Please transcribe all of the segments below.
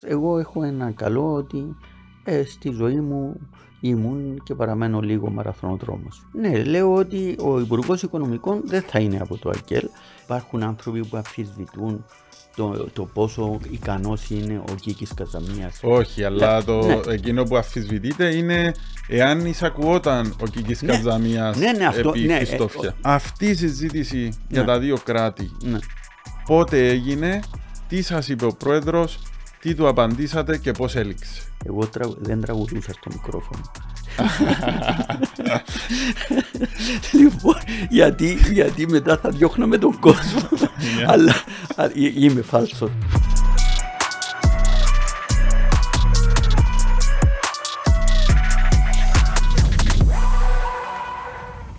Εγώ έχω ένα καλό ότι ε, στη ζωή μου ήμουν και παραμένω λίγο μαραθωνοδρόμος. Ναι, λέω ότι ο Υπουργός Οικονομικών δεν θα είναι από το ΑΚΕΛ. Υπάρχουν άνθρωποι που αμφισβητούν το, πόσο ικανός είναι ο Κίκης Καζαμίας. Όχι, αλλά ναι, το, ναι. εκείνο που αμφισβητείται είναι εάν εισακουόταν ο Κίκης ναι. ναι, ναι, αυτό, επί ναι, ε, Αυτή η συζήτηση για ναι. τα δύο κράτη ναι. πότε έγινε, τι σας είπε ο πρόεδρος, τι του απαντήσατε και πώς έληξε. Εγώ δεν τραγουδούσα στο μικρόφωνο. λοιπόν, γιατί, γιατί μετά θα διώχνω τον κόσμο. Ναι. Αλλά ε, είμαι φάλσος.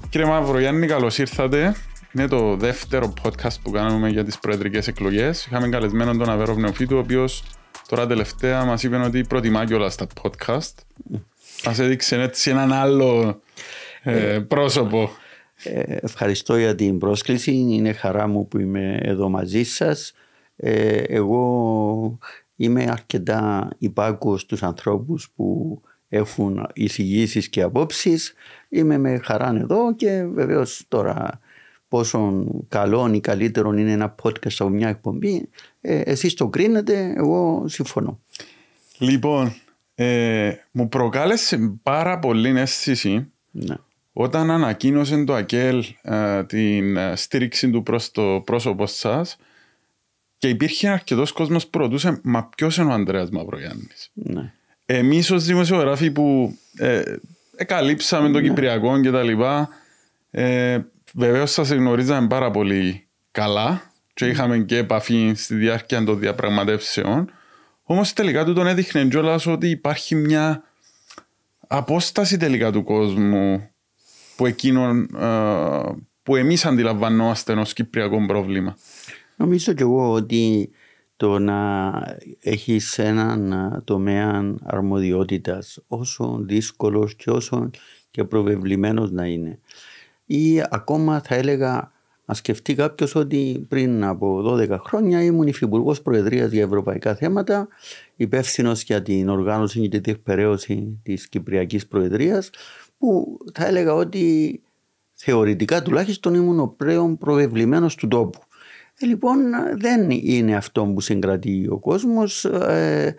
Κύριε Μαύρο, Γιάννη, καλώς ήρθατε. Είναι το δεύτερο podcast που κάνουμε για τις προεδρικές εκλογές. Είχαμε καλεσμένο τον Αβέρο Βνεοφίτου, ο οποίος Τώρα τελευταία μας είπαν ότι προτιμά κιόλας τα podcast. Μας έδειξε έτσι έναν άλλο ε, ε, πρόσωπο. Ε, ευχαριστώ για την πρόσκληση. Είναι χαρά μου που είμαι εδώ μαζί σας. εγώ είμαι αρκετά υπάκουος στους ανθρώπους που έχουν εισηγήσεις και απόψεις. Είμαι με χαρά εδώ και βεβαίως τώρα πόσο καλό ή καλύτερο είναι ένα podcast από μια εκπομπή ε, εσείς το κρίνετε, εγώ συμφωνώ. Λοιπόν, ε, μου προκάλεσε πάρα πολύ αίσθηση ναι. όταν ανακοίνωσε το ΑΚΕΛ ε, την ε, στήριξη του προς το πρόσωπο σας και υπήρχε αρκετός κόσμος που ρωτούσε Μα ποιος είναι ο Ανδρέας Μαυρογιάννης Ναι. Εμείς ως δημοσιογράφοι που ε, εκαλύψαμε ναι. το Κυπριακό κτλ. Ε, Βεβαίως σας γνωρίζαμε πάρα πολύ καλά και είχαμε και επαφή στη διάρκεια των διαπραγματεύσεων. Όμως τελικά του τον έδειχνε κιόλας ότι υπάρχει μια απόσταση τελικά του κόσμου που εκείνον ε, που εμείς αντιλαμβανόμαστε ως κυπριακό πρόβλημα. Νομίζω κι εγώ ότι το να έχεις έναν ε, τομέα αρμοδιότητας όσο δύσκολος και όσο και προβεβλημένος να είναι ή ακόμα θα έλεγα να σκεφτεί κάποιος ότι πριν από 12 χρόνια ήμουν υφυπουργός Προεδρίας για Ευρωπαϊκά Θέματα, υπεύθυνος για την οργάνωση και την διεκπαιρέωση της Κυπριακής Προεδρίας, που θα έλεγα ότι θεωρητικά τουλάχιστον ήμουν ο πρέον προευλημένος του τόπου. Ε, λοιπόν, δεν είναι αυτό που συγκρατεί ο κόσμος. Ε,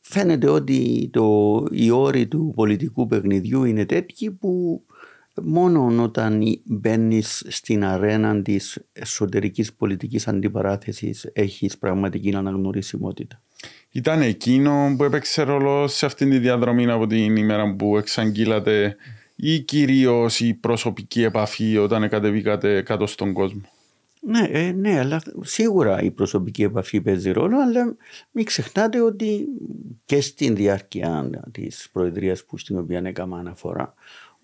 φαίνεται ότι το, οι όροι του πολιτικού παιχνιδιού είναι τέτοιοι που Μόνο όταν μπαίνεις στην αρένα της εσωτερικής πολιτικής αντιπαράθεσης έχεις πραγματική αναγνωρισιμότητα. Ήταν εκείνο που έπαιξε ρόλο σε αυτήν τη διαδρομή από την ημέρα που εξαγγείλατε ή κυρίως η προσωπική επαφή όταν κατεβήκατε κάτω στον κόσμο. Ναι, ε, ναι, αλλά σίγουρα η προσωπική επαφή παίζει ρόλο, αλλά μην ξεχνάτε ότι και στην διάρκεια της προεδρίας που στην οποία έκανα αναφορά,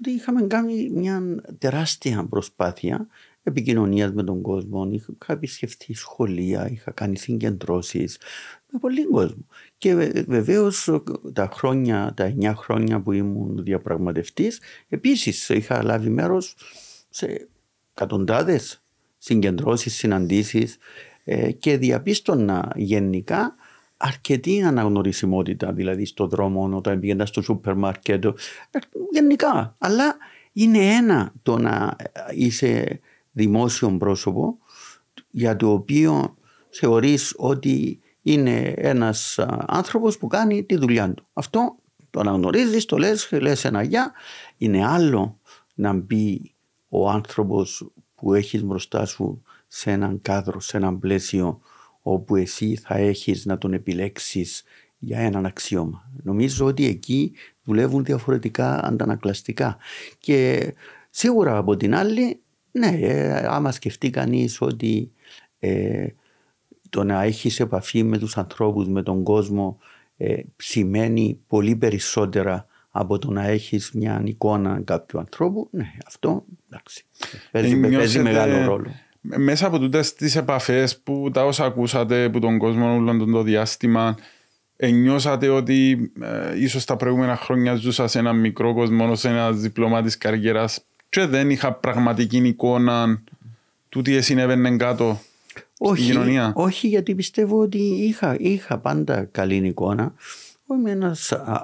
ότι είχαμε κάνει μια τεράστια προσπάθεια επικοινωνίας με τον κόσμο. Είχα επισκεφτεί σχολεία, είχα κάνει συγκεντρώσεις με πολλοί κόσμο. Και βεβαίως τα χρόνια, τα εννιά χρόνια που ήμουν διαπραγματευτής, επίσης είχα λάβει μέρος σε εκατοντάδες συγκεντρώσεις, συναντήσεις ε, και διαπίστωνα γενικά αρκετή αναγνωρισιμότητα δηλαδή στον δρόμο όταν πήγαινε στο σούπερ μάρκετ ε, γενικά αλλά είναι ένα το να ε, είσαι δημόσιο πρόσωπο για το οποίο θεωρείς ότι είναι ένας άνθρωπος που κάνει τη δουλειά του. Αυτό το αναγνωρίζεις, το λες, λες ένα γεια. Είναι άλλο να μπει ο άνθρωπος που έχεις μπροστά σου σε έναν κάδρο, σε έναν πλαίσιο όπου εσύ θα έχεις να τον επιλέξεις για έναν αξίωμα. Νομίζω ότι εκεί δουλεύουν διαφορετικά αντανακλαστικά. Και σίγουρα από την άλλη, ναι, ε, άμα σκεφτεί κανείς ότι ε, το να έχεις επαφή με τους ανθρώπους, με τον κόσμο, ε, σημαίνει πολύ περισσότερα από το να έχεις μια εικόνα κάποιου ανθρώπου. Ναι, αυτό εντάξει, παίζει ε, μεγάλο ρόλο μέσα από τούτες τις επαφές που τα όσα ακούσατε από τον κόσμο όλο το διάστημα, νιώσατε ότι ε, ίσως τα προηγούμενα χρόνια ζούσας σε ένα μικρό κόσμο, σε ένα διπλωμάτη καριέρας και δεν είχα πραγματική εικόνα του τι συνέβαινε κάτω όχι, στην κοινωνία. Όχι, γιατί πιστεύω ότι είχα, είχα πάντα καλή εικόνα. Είμαι ένας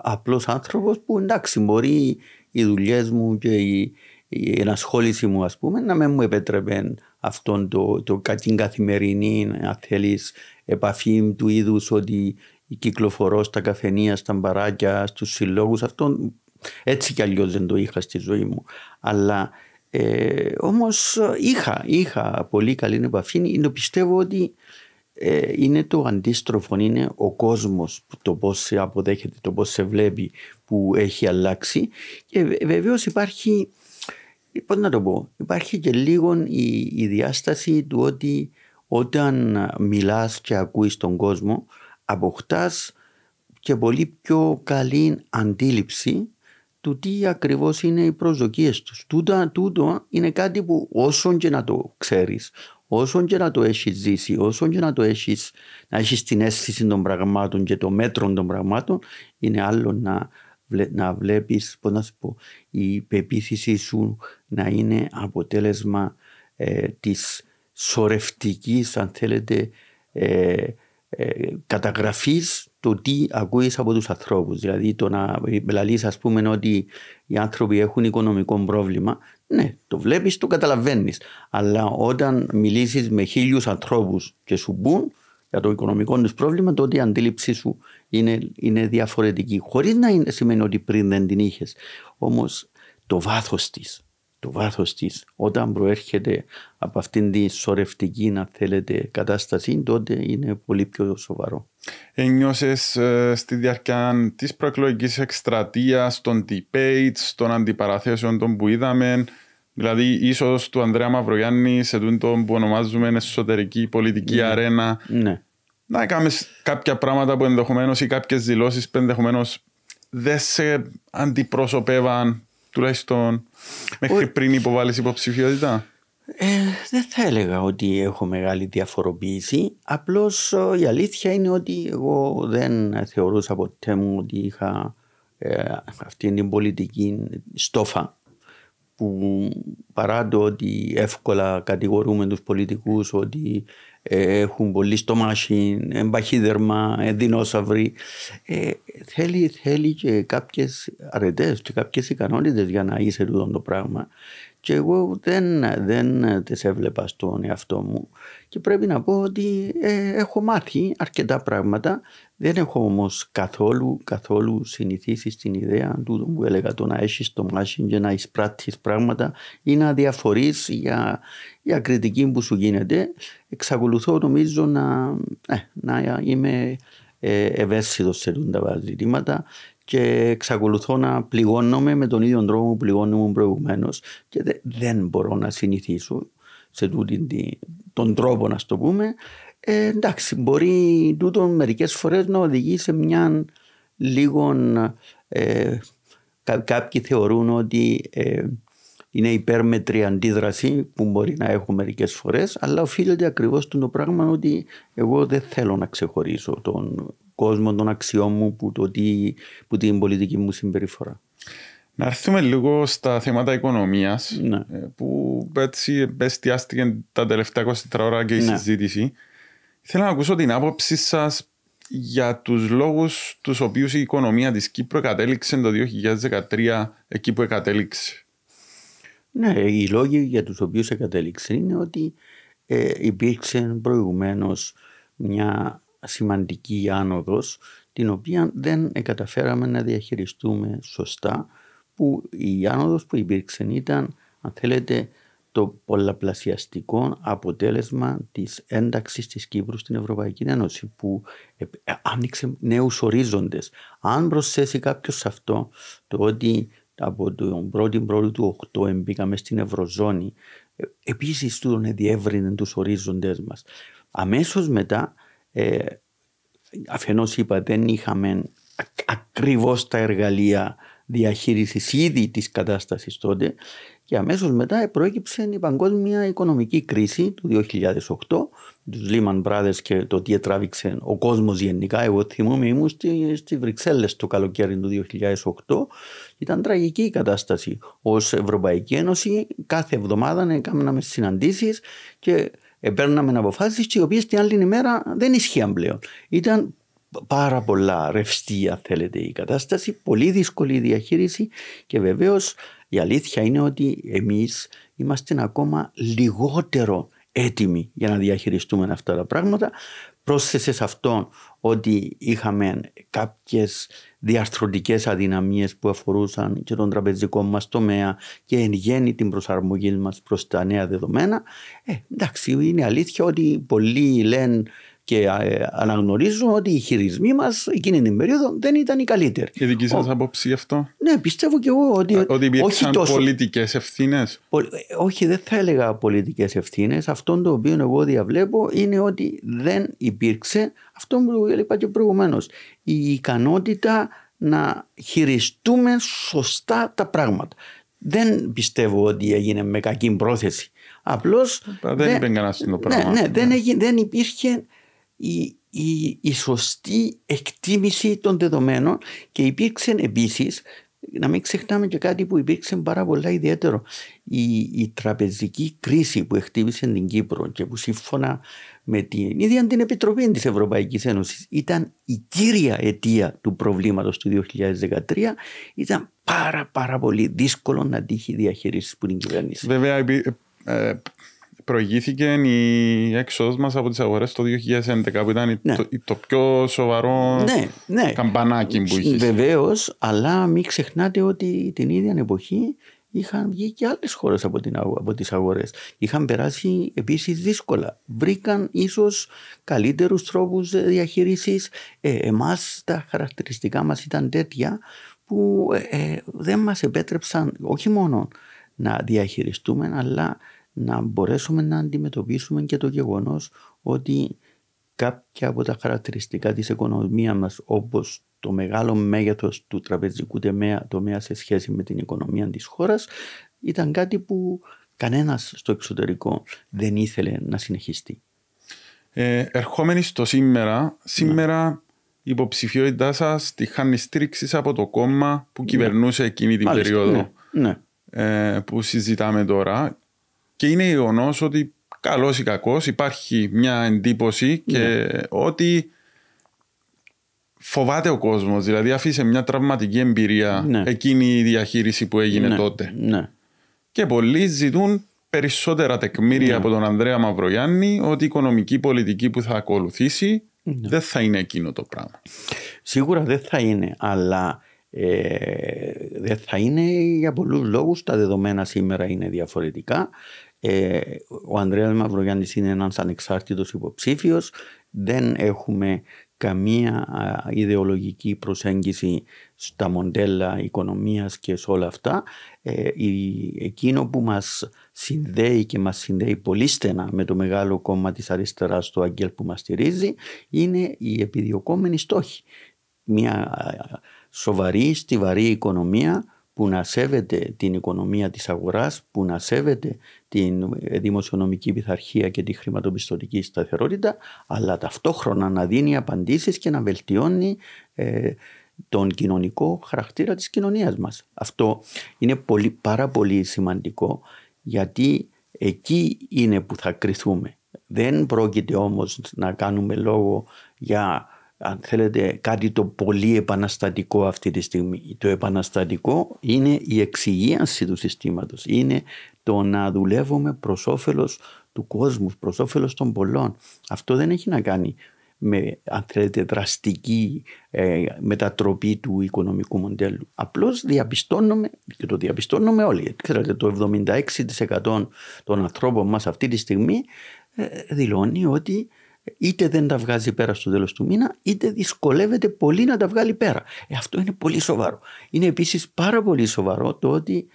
απλός άνθρωπος που εντάξει, μπορεί οι δουλειές μου και η, η ενασχόληση μου, ας πούμε, να μην μου επέτρεπε αυτόν το, το, την καθημερινή, αν θέλεις, επαφή του είδους ότι κυκλοφορώ στα καφενεία, στα μπαράκια, στους συλλόγους. Αυτόν έτσι κι αλλιώς δεν το είχα στη ζωή μου. Αλλά ε, Όμως είχα, είχα πολύ καλή επαφή. Είναι, πιστεύω ότι ε, είναι το αντίστροφο. Είναι ο κόσμος, το πώς σε αποδέχεται, το πώς σε βλέπει που έχει αλλάξει. Και βεβαίως υπάρχει Πώ να το πω, υπάρχει και λίγο η, διάσταση του ότι όταν μιλάς και ακούεις τον κόσμο αποκτάς και πολύ πιο καλή αντίληψη του τι ακριβώς είναι οι προσδοκίες τους. Τούτα, τούτο είναι κάτι που όσον και να το ξέρεις, όσον και να το έχεις ζήσει, όσον και να το να έχεις την αίσθηση των πραγμάτων και το μέτρο των πραγμάτων, είναι άλλο να να βλέπεις, η πεποίθησή σου να είναι αποτέλεσμα ε, της σορευτικής, αν θέλετε, ε, ε, καταγραφής το τι ακούεις από τους ανθρώπους. Δηλαδή το να λαλείς ας πούμε ότι οι άνθρωποι έχουν οικονομικό πρόβλημα, ναι, το βλέπεις, το καταλαβαίνεις. Αλλά όταν μιλήσεις με χίλιους ανθρώπους και σου μπουν για το οικονομικό τους πρόβλημα, τότε η αντίληψή σου είναι, διαφορετική. Χωρίς να είναι, σημαίνει ότι πριν δεν την είχες. Όμως το βάθος της, το βάθος της, όταν προέρχεται από αυτήν τη σορευτική, να θέλετε, κατάσταση, τότε είναι πολύ πιο σοβαρό. Ένιωσε ε, ε, στη διάρκεια της προεκλογικής εκστρατείας, των debates, των αντιπαραθέσεων των που είδαμε, Δηλαδή, ίσως του Ανδρέα Μαυρογιάννη σε τούτο που ονομάζουμε εσωτερική πολιτική ναι. αρένα. Ναι να κάνει κάποια πράγματα που ενδεχομένως ή κάποιες δηλώσεις που ενδεχομένως δεν σε αντιπροσωπεύαν τουλάχιστον μέχρι πριν υποβάλεις υποψηφιότητα. Ε, δεν θα έλεγα ότι έχω μεγάλη διαφοροποίηση. Απλώς ε, η αλήθεια είναι ότι εγώ δεν θεωρούσα ποτέ μου ότι είχα ε, αυτή την πολιτική στόφα που παρά το ότι εύκολα κατηγορούμε τους πολιτικούς ότι έχουν πολύ στομάχι, εμπαχίδερμα, δεινόσαυροι. Ε, θέλει, θέλει και κάποιες αρετές και κάποιες ικανότητες για να είσαι εδώ το πράγμα. Και εγώ δεν, δεν τις έβλεπα στον εαυτό μου και πρέπει να πω ότι ε, έχω μάθει αρκετά πράγματα δεν έχω όμως καθόλου, καθόλου συνηθίσει στην ιδέα του που έλεγα το να έχεις το μάχη και να εισπράττεις πράγματα ή να διαφορείς για, για κριτική που σου γίνεται. Εξακολουθώ νομίζω να, ε, να είμαι ε, ευαίσθητος σε τα ζητήματα και εξακολουθώ να πληγώνομαι με τον ίδιο τρόπο που πληγώνομαι προηγουμένως και δεν μπορώ να συνηθίσω σε τούτη, τον τρόπο να το πούμε ε, εντάξει, μπορεί τούτο μερικές φορές να οδηγεί σε μια λίγο... Ε, κάποιοι θεωρούν ότι ε, είναι υπέρμετρη αντίδραση που μπορεί να έχω μερικές φορές, αλλά οφείλεται ακριβώς το πράγμα ότι εγώ δεν θέλω να ξεχωρίσω τον κόσμο, τον αξιών μου, που, το που την πολιτική μου συμπεριφορά. Να έρθουμε λίγο στα θέματα οικονομίας, ναι. ε, που έτσι εστιάστηκε τα τελευταία 24 ώρα και η ναι. συζήτηση. Θέλω να ακούσω την άποψή σας για τους λόγους τους οποίους η οικονομία της Κύπρου κατέληξε το 2013 εκεί που εκατέληξε. Ναι, οι λόγοι για τους οποίους εκατέληξε είναι ότι ε, υπήρξε προηγουμένως μια σημαντική άνοδος την οποία δεν καταφέραμε να διαχειριστούμε σωστά που η άνοδος που υπήρξε ήταν αν θέλετε το πολλαπλασιαστικό αποτέλεσμα της ένταξης της Κύπρου στην Ευρωπαϊκή Ένωση που ε, ε, άνοιξε νέους ορίζοντες. Αν προσθέσει κάποιος αυτό το ότι από τον πρώτη πρώτο του 8 εμπήκαμε στην Ευρωζώνη ε, επίσης του διεύρυνε τους ορίζοντες μας. Αμέσως μετά ε, αφενός είπα δεν είχαμε ακριβώς τα εργαλεία διαχείρισης ήδη της κατάστασης τότε και αμέσως μετά προέκυψε η παγκόσμια οικονομική κρίση του 2008, τους Lehman Brothers και το τι τράβηξε ο κόσμος γενικά. Εγώ θυμούμαι ήμουν στη, στη Βρυξέλλες το καλοκαίρι του 2008. Ήταν τραγική η κατάσταση. Ως Ευρωπαϊκή Ένωση κάθε εβδομάδα έκαναμε συναντήσεις και παίρναμε αποφάσεις, οι οποίες την άλλη ημέρα δεν ισχύαν πλέον. Ήταν πάρα πολλά ρευστή αν θέλετε η κατάσταση, πολύ δύσκολη η διαχείριση και βεβαίως. Η αλήθεια είναι ότι εμείς είμαστε ακόμα λιγότερο έτοιμοι για να διαχειριστούμε αυτά τα πράγματα. Πρόσθεσες σε αυτό ότι είχαμε κάποιες διαρθρωτικές αδυναμίες που αφορούσαν και τον τραπεζικό μας τομέα και εν γέννη την προσαρμογή μας προς τα νέα δεδομένα. Ε, εντάξει, είναι αλήθεια ότι πολλοί λένε και ε, αναγνωρίζουμε ότι οι χειρισμοί μας εκείνη την περίοδο δεν ήταν οι καλύτεροι. Η δική σας άποψη γι' αυτό. Ναι, πιστεύω και εγώ ότι. Ότι υπήρξαν πολιτικές ευθύνες. Ε, όχι, δεν θα έλεγα πολιτικές ευθύνες. Αυτό το οποίο εγώ διαβλέπω είναι ότι δεν υπήρξε αυτό που είπα και προηγουμένως. Η ικανότητα να χειριστούμε σωστά τα πράγματα. Δεν πιστεύω ότι έγινε με κακή πρόθεση. Απλώς. Δεν, δεν κανένας το πράγμα. Ναι, ναι, Δεν, ναι. δεν υπήρχε η, σωστή εκτίμηση των δεδομένων και υπήρξε επίσης να μην ξεχνάμε και κάτι που υπήρξε πάρα πολλά ιδιαίτερο. Η, η τραπεζική κρίση που εκτίμησε την Κύπρο και που σύμφωνα με την ίδια την Επιτροπή της Ευρωπαϊκής Ένωσης. ήταν η κύρια αιτία του προβλήματος του 2013 ήταν πάρα πάρα πολύ δύσκολο να τύχει διαχείριση που την κυβέρνηση. Βέβαια ε, προηγήθηκε η έξοδος μας από τις αγορές το 2011, που ήταν ναι. το, το, πιο σοβαρό ναι, ναι. καμπανάκι που είχες. Βεβαίως, αλλά μην ξεχνάτε ότι την ίδια εποχή είχαν βγει και άλλες χώρες από, από τις αγορές. Είχαν περάσει επίσης δύσκολα. Βρήκαν ίσως καλύτερους τρόπους διαχείρισης. Ε, Εμάς τα χαρακτηριστικά μας ήταν τέτοια που ε, ε, δεν μας επέτρεψαν όχι μόνο να διαχειριστούμε αλλά να μπορέσουμε να αντιμετωπίσουμε και το γεγονός ότι κάποια από τα χαρακτηριστικά της οικονομίας μας όπως το μεγάλο μέγεθος του τραπεζικού τομέα, τομέα σε σχέση με την οικονομία της χώρας ήταν κάτι που κανένας στο εξωτερικό δεν ήθελε να συνεχιστεί. Ε, ερχόμενοι στο σήμερα, σήμερα η ναι. υποψηφιότητά σας τη χάνει στήριξη από το κόμμα που ναι. κυβερνούσε εκείνη την περίοδο ναι. Ε, που συζητάμε τώρα και είναι γεγονός ότι καλός ή κακός υπάρχει μια εντύπωση και ναι. ότι φοβάται ο κόσμος. Δηλαδή, αφήσε μια τραυματική εμπειρία ναι. εκείνη η διαχείριση που έγινε ναι. τότε. Και πολλοί ζητούν περισσότερα τεκμήρια από τον Ανδρέα Μαυρογιάννη ότι η οικονομική πολιτική που θα ακολουθήσει δεν θα είναι εκείνο το πράγμα. Σίγουρα δεν θα είναι, αλλά ε, δεν θα είναι για πολλούς λόγους, τα δεδομένα σήμερα είναι διαφορετικά ε, ο Ανδρέας Μαυρογιάννης είναι ένας ανεξάρτητος υποψήφιος. Δεν έχουμε καμία ιδεολογική προσέγγιση στα μοντέλα οικονομίας και σε όλα αυτά. Ε, εκείνο που μας συνδέει και μας συνδέει πολύ στενά με το μεγάλο κόμμα της αριστεράς του Αγγέλ που μας στηρίζει είναι η επιδιωκόμενοι στόχοι. Μια σοβαρή, στιβαρή οικονομία που να σέβεται την οικονομία της αγοράς, που να σέβεται την δημοσιονομική πειθαρχία και τη χρηματοπιστωτική σταθερότητα, αλλά ταυτόχρονα να δίνει απαντήσεις και να βελτιώνει ε, τον κοινωνικό χαρακτήρα της κοινωνίας μας. Αυτό είναι πάρα πολύ σημαντικό γιατί εκεί είναι που θα κριθούμε. Δεν πρόκειται όμως να κάνουμε λόγο για αν θέλετε κάτι το πολύ επαναστατικό αυτή τη στιγμή. Το επαναστατικό είναι η εξυγίανση του συστήματος. Είναι το να δουλεύουμε προς όφελος του κόσμου, προς όφελος των πολλών. Αυτό δεν έχει να κάνει με αν θέλετε δραστική ε, μετατροπή του οικονομικού μοντέλου. Απλώς διαπιστώνουμε και το διαπιστώνουμε όλοι. Ξέρετε το 76% των ανθρώπων μας αυτή τη στιγμή ε, δηλώνει ότι είτε δεν τα βγάζει πέρα στο τέλος του μήνα είτε δυσκολεύεται πολύ να τα βγάλει πέρα. Ε, αυτό είναι πολύ σοβαρό. Είναι επίσης πάρα πολύ σοβαρό το ότι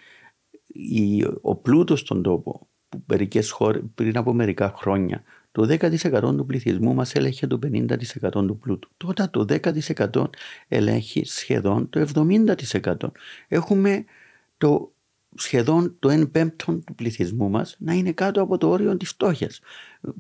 η, ο πλούτος στον τόπο που μερικές χώρες, πριν από μερικά χρόνια το 10% του πληθυσμού μας έλεγχε το 50% του πλούτου. Τώρα το 10% ελέγχει σχεδόν το 70%. Έχουμε το σχεδόν το 1 πέμπτο του πληθυσμού μας να είναι κάτω από το όριο της φτώχειας.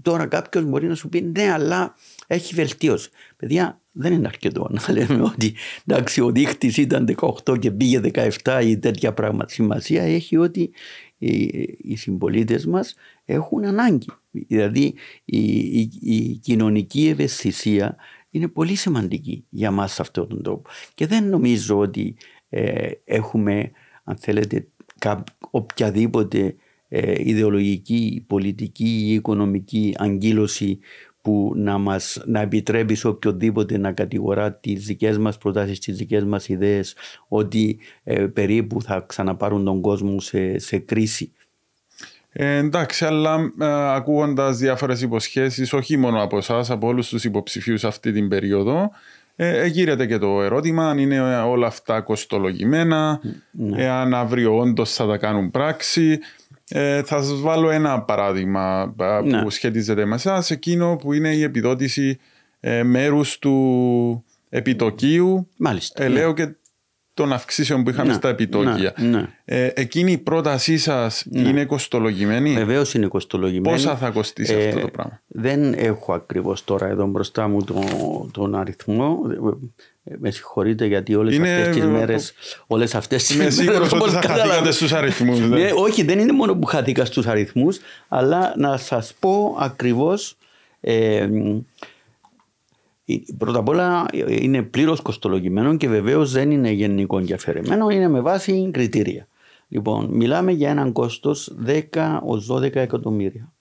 Τώρα κάποιος μπορεί να σου πει ναι, αλλά έχει βελτίωση. Παιδιά, δεν είναι αρκετό να λέμε ότι εντάξει, ο δείχτη ήταν 18 και πήγε 17 ή τέτοια πράγματα. Σημασία έχει ότι οι συμπολίτες μας έχουν ανάγκη. Δηλαδή η, η, κοινωνική ευαισθησία είναι πολύ σημαντική για μας σε αυτόν τον τόπο. Και δεν νομίζω ότι ε, έχουμε, αν θέλετε, οποιαδήποτε ε, ιδεολογική, πολιτική ή οικονομική αγκύλωση που να, μας, να επιτρέπει σε οποιοδήποτε να κατηγορά τις δικές μας προτάσεις, τις δικές μας ιδέες ότι ε, περίπου θα ξαναπάρουν τον κόσμο σε, σε κρίση. Ε, εντάξει, αλλά ε, ακούγοντας διάφορες υποσχέσεις, όχι μόνο από εσάς, από όλους τους υποψηφίους αυτή την περίοδο, ε, ε, γύρεται και το ερώτημα αν είναι ε, όλα αυτά κοστολογημένα, ναι. εάν αύριο όντως θα τα κάνουν πράξη. Ε, θα σας βάλω ένα παράδειγμα που ναι. σχετίζεται με εσάς. εκείνο που είναι η επιδότηση μέρους του επιτοκίου, Μάλιστα, λέω ναι. και των αυξήσεων που είχαμε ναι, στα επιτόκια. Ναι, ναι. Ε, εκείνη η πρότασή σας είναι κοστολογημένη. Βεβαίως είναι κοστολογημένη. Πόσα θα κοστίσει ε, αυτό το πράγμα. Δεν έχω ακριβώς τώρα εδώ μπροστά μου τον αριθμό. Ε, με συγχωρείτε γιατί όλες αυτές τις μέρες. Όλες αυτές τις μέρε. ότι θα χαθήκατε στους αριθμούς. όχι, δεν είναι μόνο που χαθήκα στους αριθμούς, αλλά να σας πω ακριβώς. Ε, πρώτα απ' όλα ε, είναι πλήρως κοστολογημένο και βεβαίως δεν είναι γενικό και αφαιρεμένο, είναι με βάση κριτήρια. Λοιπόν, μιλάμε για έναν κόστος 10 ω 12 εκατομμύρια.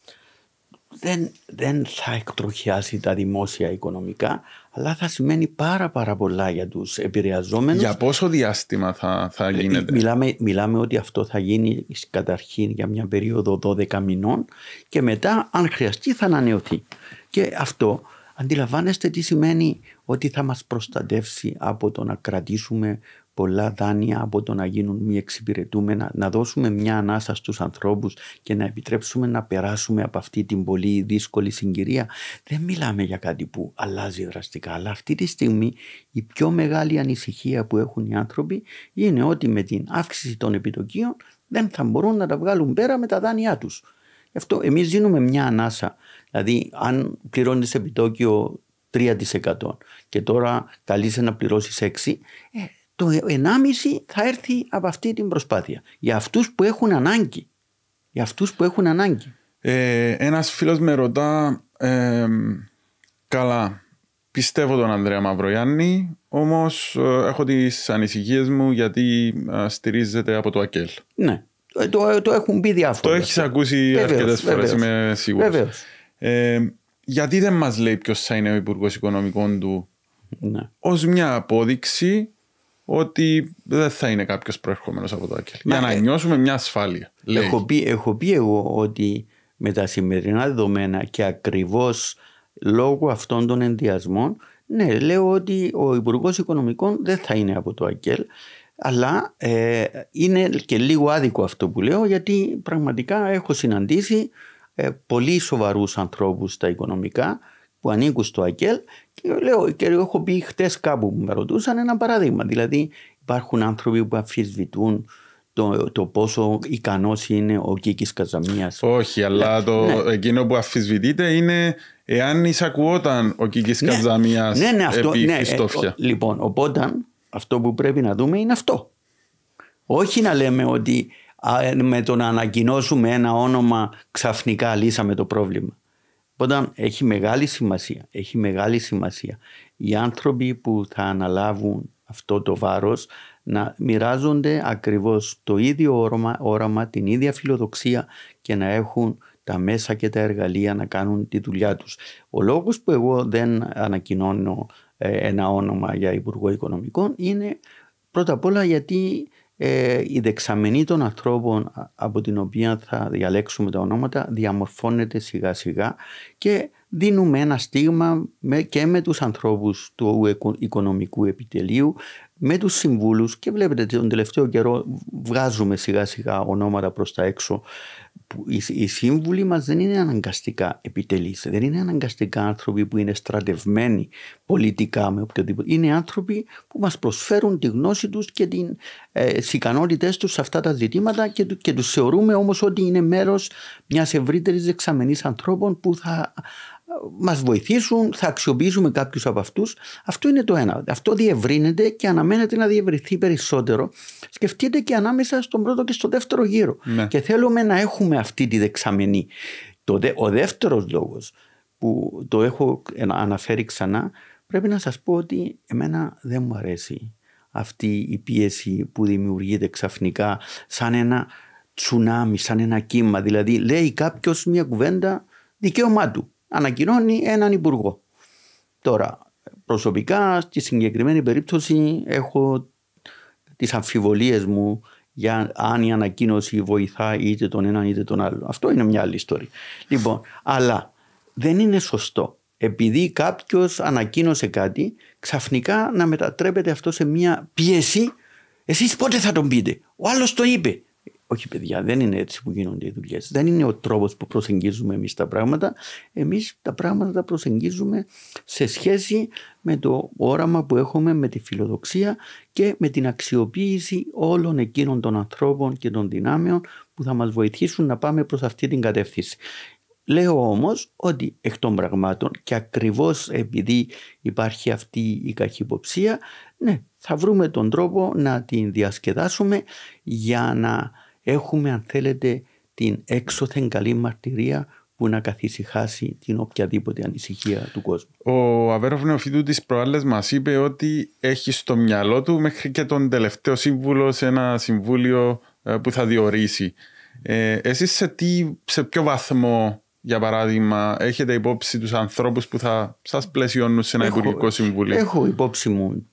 Δεν, δεν θα εκτροχιάσει τα δημόσια οικονομικά, αλλά θα σημαίνει πάρα πάρα πολλά για τους επηρεαζόμενους. Για πόσο διάστημα θα, θα ε, γίνεται. Μιλάμε, μιλάμε ότι αυτό θα γίνει καταρχήν για μια περίοδο 12 μηνών και μετά αν χρειαστεί θα ανανεωθεί. Και αυτό Αντιλαμβάνεστε τι σημαίνει ότι θα μας προστατεύσει από το να κρατήσουμε πολλά δάνεια, από το να γίνουν μη εξυπηρετούμενα, να δώσουμε μια ανάσα στους ανθρώπους και να επιτρέψουμε να περάσουμε από αυτή την πολύ δύσκολη συγκυρία. Δεν μιλάμε για κάτι που αλλάζει δραστικά, αλλά αυτή τη στιγμή η πιο μεγάλη ανησυχία που έχουν οι άνθρωποι είναι ότι με την αύξηση των επιτοκίων δεν θα μπορούν να τα βγάλουν πέρα με τα δάνειά τους. Εμεί εμείς δίνουμε μια ανάσα Δηλαδή, αν πληρώνεις επιτόκιο 3% και τώρα καλείσαι να πληρώσεις 6%, ε, το 1,5% θα έρθει από αυτή την προσπάθεια. Για αυτούς που έχουν ανάγκη. Για αυτούς που έχουν ανάγκη. Ε, Ένας φίλος με ρωτά. Ε, καλά, πιστεύω τον Ανδρέα Μαυρογιάννη, όμως ε, έχω τις ανησυχίες μου γιατί στηρίζεται από το ΑΚΕΛ. Ναι, το, το έχουν πει διάφορα. Το έχεις ακούσει αρκετές φορές, είμαι σίγουρος. Βεβαίως. Ε, γιατί δεν μας λέει ποιος θα είναι ο Υπουργός Οικονομικών του, ναι. ως μια απόδειξη ότι δεν θα είναι κάποιος προερχόμενος από το άκελ. Για να νιώσουμε μια ασφάλεια. Έχω πει, εγώ ότι με τα σημερινά δεδομένα και ακριβώς λόγω αυτών των ενδιασμών, ναι, λέω ότι ο Υπουργός Οικονομικών δεν θα είναι από το ΑΚΕΛ. Αλλά ε, είναι και λίγο άδικο αυτό που λέω γιατί πραγματικά έχω συναντήσει ε, πολύ σοβαρούς ανθρώπους στα οικονομικά που ανήκουν στο ΑΚΕΛ και λέω και έχω πει χτες κάπου που με ρωτούσαν ένα παράδειγμα. Δηλαδή υπάρχουν άνθρωποι που αμφισβητούν το, το πόσο ικανός είναι ο Κίκης Καζαμίας. Όχι, αλλά το, ναι. εκείνο που αμφισβητείται είναι εάν εισακουόταν ο Κίκης ναι. Καζαμίας ναι, ναι, επί ναι, ε, λοιπόν, οπότε αυτό που πρέπει να δούμε είναι αυτό. Όχι να λέμε ότι ε, με το να ανακοινώσουμε ένα όνομα ξαφνικά λύσαμε το πρόβλημα. Οπότε έχει μεγάλη σημασία, έχει μεγάλη σημασία οι άνθρωποι που θα αναλάβουν αυτό το βάρος να μοιράζονται ακριβώς το ίδιο όραμα, όραμα, την ίδια φιλοδοξία και να έχουν τα μέσα και τα εργαλεία να κάνουν τη δουλειά τους. Ο λόγος που εγώ δεν ανακοινώνω ε, ένα όνομα για Υπουργό Οικονομικών είναι πρώτα απ' όλα γιατί η δεξαμενή των ανθρώπων από την οποία θα διαλέξουμε τα ονόματα διαμορφώνεται σιγά σιγά και δίνουμε ένα στίγμα με, και με τους ανθρώπους του οικονομικού επιτελείου, με τους συμβούλους και βλέπετε τον τελευταίο καιρό βγάζουμε σιγά σιγά ονόματα προς τα έξω οι, σύμβουλοι μας δεν είναι αναγκαστικά επιτελείς, δεν είναι αναγκαστικά άνθρωποι που είναι στρατευμένοι πολιτικά με οποιοδήποτε. Είναι άνθρωποι που μας προσφέρουν τη γνώση τους και τι ε, ικανότητε τους σε αυτά τα ζητήματα και, και τους θεωρούμε όμως ότι είναι μέρος μιας ευρύτερης δεξαμενής ανθρώπων που θα Μας βοηθήσουν, θα αξιοποιήσουμε κάποιους από αυτούς. Αυτό είναι το ένα. Αυτό διευρύνεται και αναμένεται να διευρυνθεί περισσότερο. Σκεφτείτε και ανάμεσα στον πρώτο και στο δεύτερο γύρο. Ναι. Και θέλουμε να έχουμε αυτή τη δεξαμενή. Ο δεύτερος λόγος που το έχω αναφέρει ξανά, πρέπει να σας πω ότι εμένα δεν μου αρέσει αυτή η πίεση που δημιουργείται ξαφνικά σαν ένα τσουνάμι, σαν ένα κύμα. Δηλαδή λέει κάποιος μια κουβέντα δικαίωμά του ανακοινώνει έναν υπουργό. Τώρα, προσωπικά στη συγκεκριμένη περίπτωση έχω τις αμφιβολίες μου για αν η ανακοίνωση βοηθά είτε τον ένα είτε τον άλλο. Αυτό είναι μια άλλη ιστορία. Λοιπόν, αλλά δεν είναι σωστό επειδή κάποιος ανακοίνωσε κάτι, ξαφνικά να μετατρέπεται αυτό σε μια πίεση. Εσείς πότε θα τον πείτε. Ο άλλος το είπε όχι παιδιά, δεν είναι έτσι που γίνονται οι δουλειές. Δεν είναι ο τρόπος που προσεγγίζουμε εμείς τα πράγματα. Εμείς τα πράγματα τα προσεγγίζουμε σε σχέση με το όραμα που έχουμε, με τη φιλοδοξία και με την αξιοποίηση όλων εκείνων των ανθρώπων και των δυνάμεων που θα μας βοηθήσουν να πάμε προς αυτή την κατεύθυνση. Λέω όμως ότι εκ των πραγμάτων και ακριβώς επειδή υπάρχει αυτή η καχυποψία, ναι, θα βρούμε τον τρόπο να την διασκεδάσουμε για να έχουμε αν θέλετε την έξωθεν καλή μαρτυρία που να καθησυχάσει την οποιαδήποτε ανησυχία του κόσμου. Ο Αβέροφ Νεοφίτου τη προάλλες μας είπε ότι έχει στο μυαλό του μέχρι και τον τελευταίο σύμβουλο σε ένα συμβούλιο ε, που θα διορίσει. Ε, εσείς σε, τι, σε ποιο βαθμό, για παράδειγμα, έχετε υπόψη τους ανθρώπους που θα σας πλαισιώνουν σε ένα έχω, Υπουργικό Συμβούλιο. Έχω υπόψη μου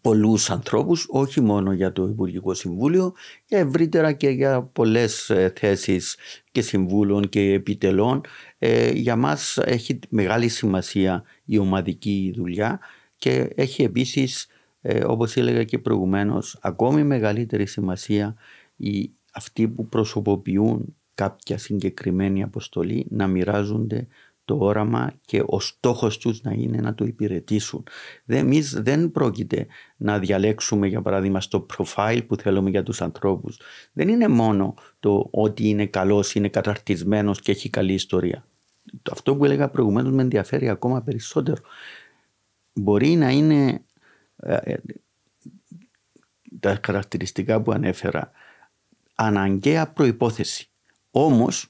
πολλούς ανθρώπους, όχι μόνο για το Υπουργικό Συμβούλιο, ευρύτερα και για πολλές ε, θέσεις και συμβούλων και επιτελών. Ε, για μας έχει μεγάλη σημασία η ομαδική δουλειά και έχει επίσης, ε, όπως έλεγα και προηγουμένως, ακόμη μεγαλύτερη σημασία οι, αυτοί που προσωποποιούν κάποια συγκεκριμένη αποστολή να μοιράζονται το όραμα και ο στόχος τους να είναι να το υπηρετήσουν. Εμείς δεν πρόκειται να διαλέξουμε για παράδειγμα στο προφάιλ που θέλουμε για τους ανθρώπους. Δεν είναι μόνο το ότι είναι καλός, είναι καταρτισμένος και έχει καλή ιστορία. Αυτό που έλεγα προηγουμένως με ενδιαφέρει ακόμα περισσότερο. Μπορεί να είναι ε, ε, τα χαρακτηριστικά που ανέφερα αναγκαία προϋπόθεση. Όμως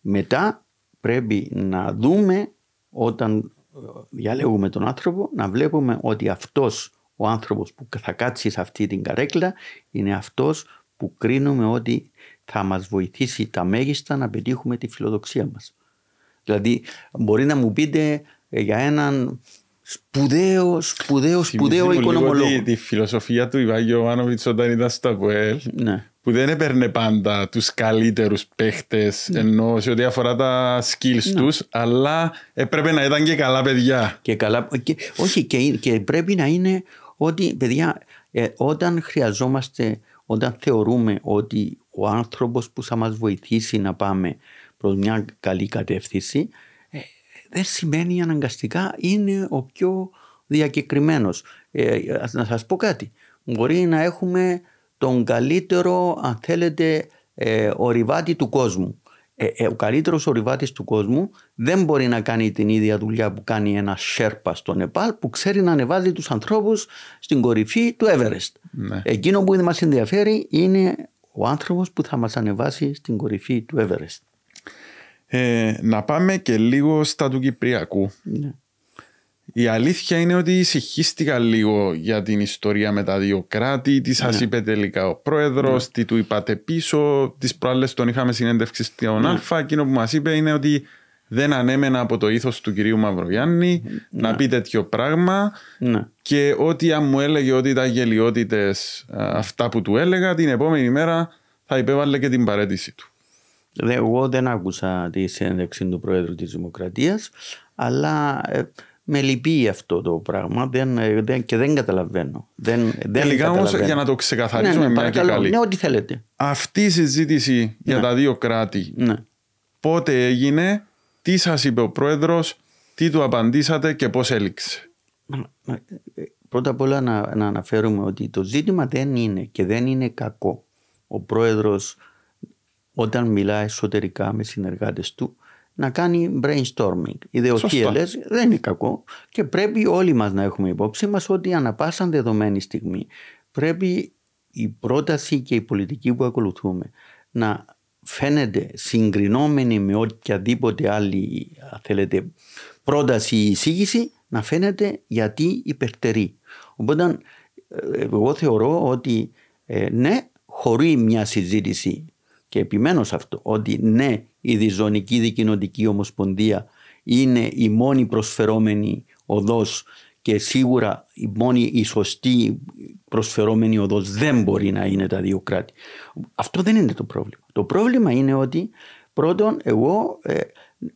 μετά πρέπει να δούμε όταν ε, διαλέγουμε τον άνθρωπο να βλέπουμε ότι αυτός ο άνθρωπος που θα κάτσει σε αυτή την καρέκλα είναι αυτός που κρίνουμε ότι θα μας βοηθήσει τα μέγιστα να πετύχουμε τη φιλοδοξία μας. Δηλαδή μπορεί να μου πείτε ε, για έναν σπουδαίο, σπουδαίο, σπουδαίο οικονομολόγο. Τη, τη φιλοσοφία του Ιβάγιο Ιωάννοβιτς όταν ήταν στο ναι που δεν έπαιρνε πάντα τους καλύτερους παίχτες ναι. ενώ σε ό,τι αφορά τα skills ναι. τους αλλά έπρεπε να ήταν και καλά παιδιά. Και καλά, όχι και, πρέπει να είναι ότι παιδιά ε, όταν χρειαζόμαστε, όταν θεωρούμε ότι ο άνθρωπος που θα μας βοηθήσει να πάμε προς μια καλή κατεύθυνση ε, δεν σημαίνει αναγκαστικά είναι ο πιο διακεκριμένος. Ε, να σας πω κάτι, μπορεί να έχουμε τον καλύτερο, αν θέλετε, ε, ορειβάτη του κόσμου. Ε, ε, ο καλύτερος ορειβάτης του κόσμου δεν μπορεί να κάνει την ίδια δουλειά που κάνει ένα Σέρπα στο Νεπάλ που ξέρει να ανεβάζει τους ανθρώπους στην κορυφή του Εύερεστ. Ναι. Εκείνο που μας ενδιαφέρει είναι ο άνθρωπος που θα μας ανεβάσει στην κορυφή του Εύερεστ. να πάμε και λίγο στα του Κυπριακού. Ναι. Η αλήθεια είναι ότι ησυχίστηκα λίγο για την ιστορία με τα δύο κράτη. Τι σας ναι. είπε τελικά ο πρόεδρος, ναι. τι του είπατε πίσω. Τις προάλλες τον είχαμε συνέντευξη στον ναι. Α. Εκείνο που μας είπε είναι ότι δεν ανέμενα από το ήθος του κυρίου Μαυρογιάννη να ναι. πει τέτοιο πράγμα. Και ότι αν μου έλεγε ότι τα γελιότητε αυτά που του έλεγα, την επόμενη μέρα θα υπέβαλε και την παρέτηση του. Εγώ δεν άκουσα τη συνέντευξη του πρόεδρου της Δημοκρατίας, αλλά. Ε, με λυπεί αυτό το πράγμα δεν, δεν, και δεν καταλαβαίνω. Δεν, δεν Τελικά όμως για να το ξεκαθαρίσουμε, ναι, ναι, καλή. ναι, ό,τι θέλετε. Αυτή η συζήτηση για ναι. τα δύο κράτη ναι. πότε έγινε, τι σας είπε ο πρόεδρος, τι του απαντήσατε και πώς έληξε. Πρώτα απ' όλα να, αναφέρουμε ότι το ζήτημα δεν είναι και δεν είναι κακό. Ο πρόεδρος όταν μιλά εσωτερικά με συνεργάτες του να κάνει brainstorming. Ιδεοκύελε δεν είναι κακό και πρέπει όλοι μας να έχουμε υπόψη μας ότι ανά πάσα δεδομένη στιγμή πρέπει η πρόταση και η πολιτική που ακολουθούμε να φαίνεται συγκρινόμενη με οποιαδήποτε άλλη θέλετε, πρόταση ή εισήγηση να φαίνεται γιατί υπερτερεί. Οπότε ε, εγώ θεωρώ ότι ε, ναι, χωρί μια συζήτηση και επιμένω σε αυτό, ότι ναι, η Διζωνική Δικοινοτική Ομοσπονδία είναι η μόνη προσφερόμενη οδός και σίγουρα η μόνη η σωστή προσφερόμενη οδός δεν μπορεί να είναι τα δύο κράτη. Αυτό δεν είναι το πρόβλημα. Το πρόβλημα είναι ότι πρώτον εγώ ε,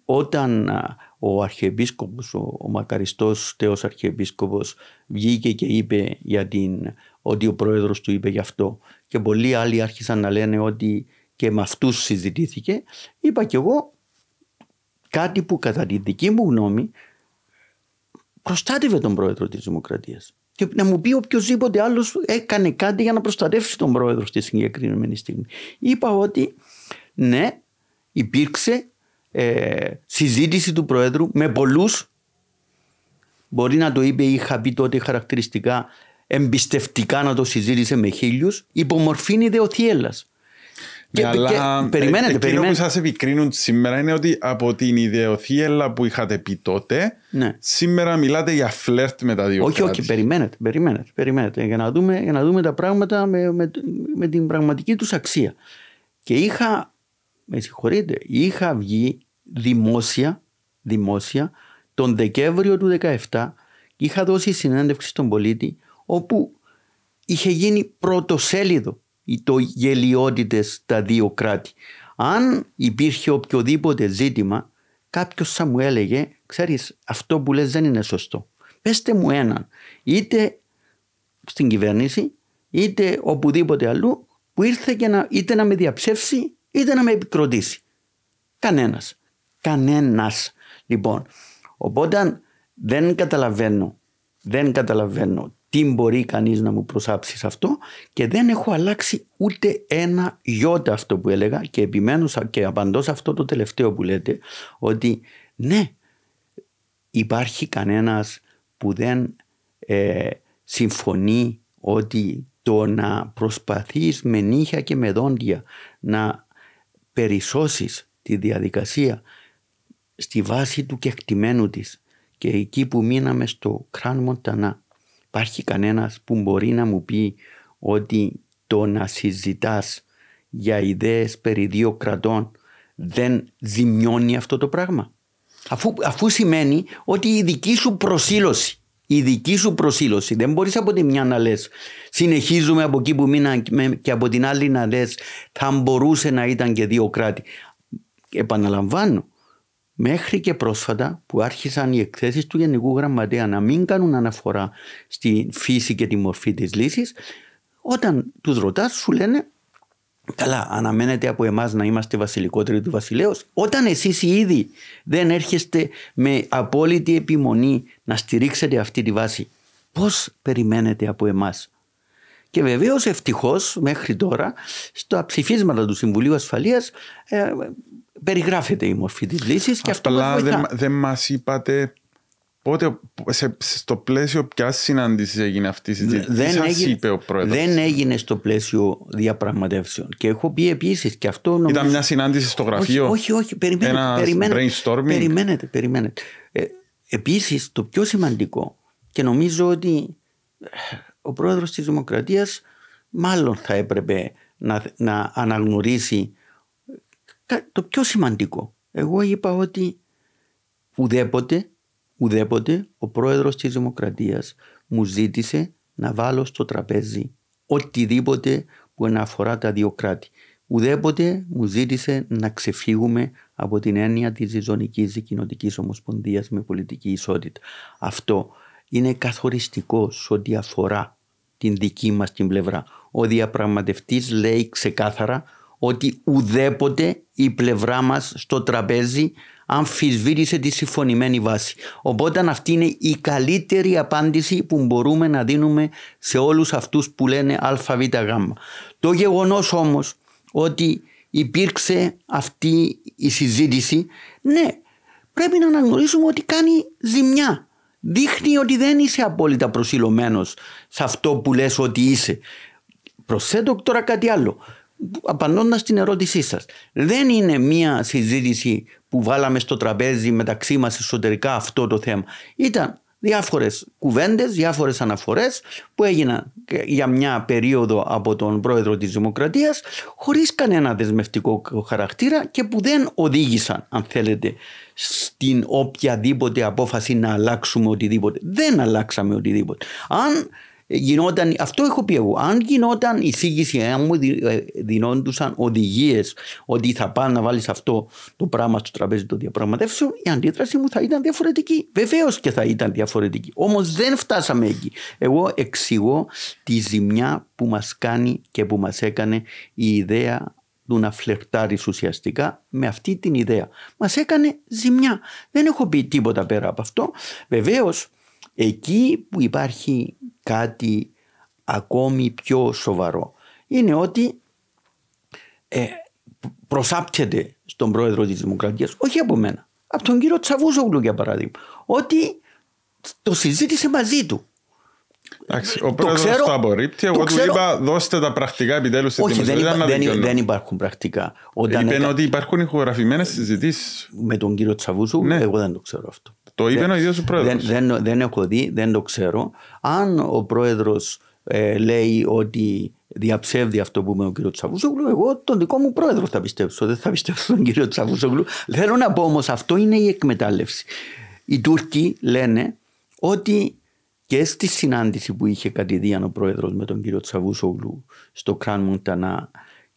όταν ο Αρχιεπίσκοπος, ο, ο μακαριστός τέος Αρχιεπίσκοπος βγήκε και είπε για ότι ο πρόεδρος του είπε γι' αυτό και πολλοί άλλοι άρχισαν να λένε ότι και με αυτούς συζητήθηκε, είπα κι εγώ κάτι που κατά τη δική μου γνώμη προστάτευε τον πρόεδρο της Δημοκρατίας. Και να μου πει οποιοδήποτε άλλος έκανε κάτι για να προστατεύσει τον πρόεδρο στη συγκεκριμένη στιγμή. Είπα ότι ναι, υπήρξε ε, συζήτηση του πρόεδρου με πολλούς. Μπορεί να το είπε, είχα πει τότε χαρακτηριστικά εμπιστευτικά να το συζήτησε με χίλιους. ο ιδεοθιέλα. Ναι, και, αλλά και, ε, περιμένετε, εκείνο περιμένετε. που σας επικρίνουν σήμερα είναι ότι από την ιδεοθύελα που είχατε πει τότε, ναι. σήμερα μιλάτε για φλερτ με τα δύο. Όχι, κράτης. όχι, περιμένετε, περιμένετε, περιμένετε για, να δούμε, για να δούμε τα πράγματα με, με, με την πραγματική τους αξία. Και είχα, με συγχωρείτε, είχα βγει δημόσια, δημόσια τον Δεκέμβριο του 2017 είχα δώσει συνέντευξη στον πολίτη όπου είχε γίνει πρωτοσέλιδο ή το γελιότητες τα δύο κράτη. Αν υπήρχε οποιοδήποτε ζήτημα, κάποιος θα μου έλεγε, ξέρεις, αυτό που λες δεν είναι σωστό. Πεςτε μου έναν, είτε στην κυβέρνηση, είτε οπουδήποτε αλλού, που ήρθε και να, είτε να με διαψεύσει, είτε να με επικροτήσει. Κανένας. Κανένας. Λοιπόν, οπότε δεν καταλαβαίνω, δεν καταλαβαίνω τι μπορεί κανείς να μου προσάψει σε αυτό και δεν έχω αλλάξει ούτε ένα γιώτα αυτό που έλεγα και επιμένω και απαντώ σε αυτό το τελευταίο που λέτε ότι ναι υπάρχει κανένας που δεν ε, συμφωνεί ότι το να προσπαθείς με νύχια και με δόντια να περισσώσεις τη διαδικασία στη βάση του κεκτημένου της και εκεί που μείναμε στο Κράν Μοντανά υπάρχει κανένας που μπορεί να μου πει ότι το να συζητάς για ιδέες περί δύο κρατών δεν ζημιώνει αυτό το πράγμα. Αφού, αφού σημαίνει ότι η δική σου προσήλωση, η δική σου προσήλωση, δεν μπορείς από τη μια να λες συνεχίζουμε από εκεί που μείνα και από την άλλη να λες θα μπορούσε να ήταν και δύο κράτη. Επαναλαμβάνω, Μέχρι και πρόσφατα που άρχισαν οι εκθέσεις του Γενικού Γραμματέα να μην κάνουν αναφορά στη φύση και τη μορφή της λύσης, όταν τους ρωτάς σου λένε Καλά, αναμένεται από εμάς να είμαστε βασιλικότεροι του βασιλέως. Όταν εσείς ήδη δεν έρχεστε με απόλυτη επιμονή να στηρίξετε αυτή τη βάση, πώς περιμένετε από εμάς. Και βεβαίως ευτυχώς μέχρι τώρα στα ψηφίσματα του Συμβουλίου Ασφαλείας ε, περιγράφεται η μορφή της λύσης και αυτό Αλλά δεν μας είπατε πότε, στο πλαίσιο ποια συνάντηση έγινε αυτή η συζήτηση. Δεν σας έγινε, είπε ο πρόεδρος. Δεν έγινε στο πλαίσιο διαπραγματεύσεων. Και έχω πει επίσης και αυτό. Ήταν μια συνάντηση στο γραφείο. Όχι, όχι, όχι περιμένετε. περιμένετε, brainstorming. Περιμένετε, περιμένετε. Ε, επίσης το πιο σημαντικό και νομίζω ότι ε, ο πρόεδρος της δημοκρατίας μάλλον θα έπρεπε να, να αναγνωρίσει το πιο σημαντικό. Εγώ είπα ότι ουδέποτε, ουδέποτε ο πρόεδρος της Δημοκρατίας μου ζήτησε να βάλω στο τραπέζι οτιδήποτε που να αφορά τα δύο κράτη. Ουδέποτε μου ζήτησε να ξεφύγουμε από την έννοια της ζωνικής δικοινωτικής ομοσπονδίας με πολιτική ισότητα. Αυτό είναι καθοριστικό σε ό,τι αφορά την δική μας την πλευρά. Ο διαπραγματευτής λέει ξεκάθαρα ότι ουδέποτε η πλευρά μας στο τραπέζι αμφισβήτησε τη συμφωνημένη βάση. Οπότε αυτή είναι η καλύτερη απάντηση που μπορούμε να δίνουμε σε όλους αυτούς που λένε ΑΒΓ. Το γεγονός όμως ότι υπήρξε αυτή η συζήτηση, ναι, πρέπει να αναγνωρίσουμε ότι κάνει ζημιά. Δείχνει ότι δεν είσαι απόλυτα προσιλωμένος σε αυτό που λες ότι είσαι. Προσθέτω τώρα κάτι άλλο απαντώντας την ερώτησή σας. Δεν είναι μία συζήτηση που βάλαμε στο τραπέζι μεταξύ μας εσωτερικά αυτό το θέμα. Ήταν διάφορες κουβέντες, διάφορες αναφορές που έγιναν για μια περίοδο από τον πρόεδρο της Δημοκρατίας χωρίς κανένα δεσμευτικό χαρακτήρα και που δεν οδήγησαν αν θέλετε στην οποιαδήποτε απόφαση να αλλάξουμε οτιδήποτε. Δεν αλλάξαμε οτιδήποτε. Αν ε, γινόταν, αυτό έχω πει εγώ. Αν γινόταν η θήγηση, αν μου ε, δινόντουσαν οδηγίες ότι θα πάνε να βάλεις αυτό το πράγμα στο τραπέζι των διαπραγματεύσεων, η αντίδραση μου θα ήταν διαφορετική. Βεβαίως και θα ήταν διαφορετική. Όμως δεν φτάσαμε εκεί. Εγώ εξηγώ τη ζημιά που μας κάνει και που μας έκανε η ιδέα του να φλερτάρεις ουσιαστικά με αυτή την ιδέα. Μας έκανε ζημιά. Δεν έχω πει τίποτα πέρα από αυτό. Βεβαίως Εκεί που υπάρχει κάτι ακόμη πιο σοβαρό είναι ότι ε, προσάπτεται στον πρόεδρο της Δημοκρατίας, όχι από μένα, από τον κύριο Τσαβούζογλου για παράδειγμα, ότι το συζήτησε μαζί του. Εντάξει, ο πρόεδρο το, το απορρίπτει. Εγώ του είπα, δώστε τα πρακτικά επιτέλους στην Όχι, δεν, δεν, δεν, υπάρχουν πρακτικά. Όταν ότι υπάρχουν ηχογραφημένες συζητήσεις. Με τον κύριο Τσαβούζου, ναι. εγώ δεν το ξέρω αυτό. Το είπε ο ίδιος ο πρόεδρος. Δεν, δεν, έχω δει, δεν το ξέρω. Αν ο πρόεδρος ε, λέει ότι διαψεύδει αυτό που είπε ο κύριος Τσαβούσογλου, εγώ τον δικό μου πρόεδρο θα πιστέψω. Δεν θα πιστέψω τον κύριο Τσαβούσογλου. Θέλω να πω όμως, αυτό είναι η εκμετάλλευση. Οι Τούρκοι λένε ότι και στη συνάντηση που είχε κατηδίαν ο πρόεδρος με τον κύριο Τσαβούσογλου στο Κραν Μουντανά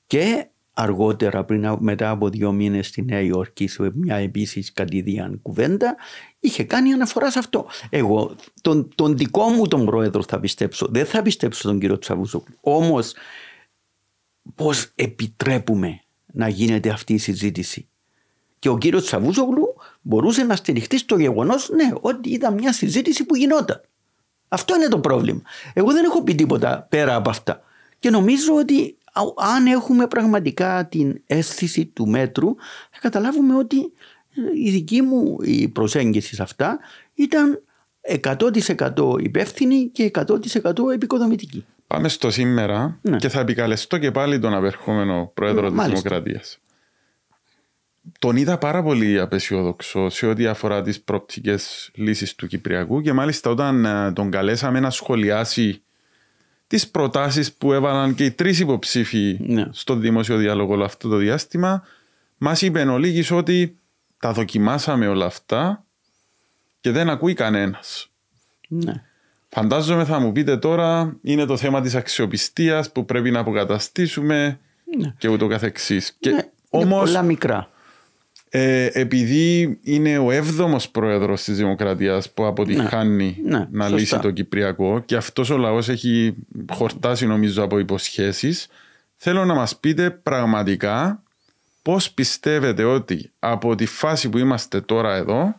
και αργότερα πριν, μετά από δύο μήνες στη Νέα Υόρκη σε μια επίσης κατηδίαν κουβέντα είχε κάνει αναφορά σε αυτό. Εγώ τον, τον δικό μου τον πρόεδρο θα πιστέψω, δεν θα πιστέψω τον κύριο Τσαβούσοκλου. Όμως πώς επιτρέπουμε να γίνεται αυτή η συζήτηση. Και ο κύριος Τσαβούζογλου μπορούσε να στηριχτεί στο γεγονός ναι, ότι ήταν μια συζήτηση που γινόταν. Αυτό είναι το πρόβλημα. Εγώ δεν έχω πει τίποτα πέρα από αυτά. Και νομίζω ότι αν έχουμε πραγματικά την αίσθηση του μέτρου θα καταλάβουμε ότι ε, η δική μου η προσέγγιση σε αυτά ήταν 100% υπεύθυνη και 100% επικοδομητική. Πάμε στο σήμερα ναι. και θα επικαλεστώ και πάλι τον απερχόμενο πρόεδρο της της Δημοκρατίας. Τον είδα πάρα πολύ απεσιόδοξο σε ό,τι αφορά τις προοπτικές λύσεις του Κυπριακού και μάλιστα όταν ε, τον καλέσαμε να σχολιάσει τις προτάσεις που έβαλαν και οι τρεις υποψήφοι ναι. στο δημόσιο διάλογο όλο αυτό το διάστημα μας είπε εν ότι τα δοκιμάσαμε όλα αυτά και δεν ακούει κανένας. Ναι. Φαντάζομαι θα μου πείτε τώρα είναι το θέμα της αξιοπιστίας που πρέπει να αποκαταστήσουμε ναι. και ούτω καθεξής. Ναι, και όμως, πολλά μικρά. Ε, επειδή είναι ο έβδομος πρόεδρος της Δημοκρατίας που αποτυχάνει ναι. Ναι, να λύσει το Κυπριακό και αυτός ο λαός έχει χορτάσει νομίζω από υποσχέσεις θέλω να μας πείτε πραγματικά πώς πιστεύετε ότι από τη φάση που είμαστε τώρα εδώ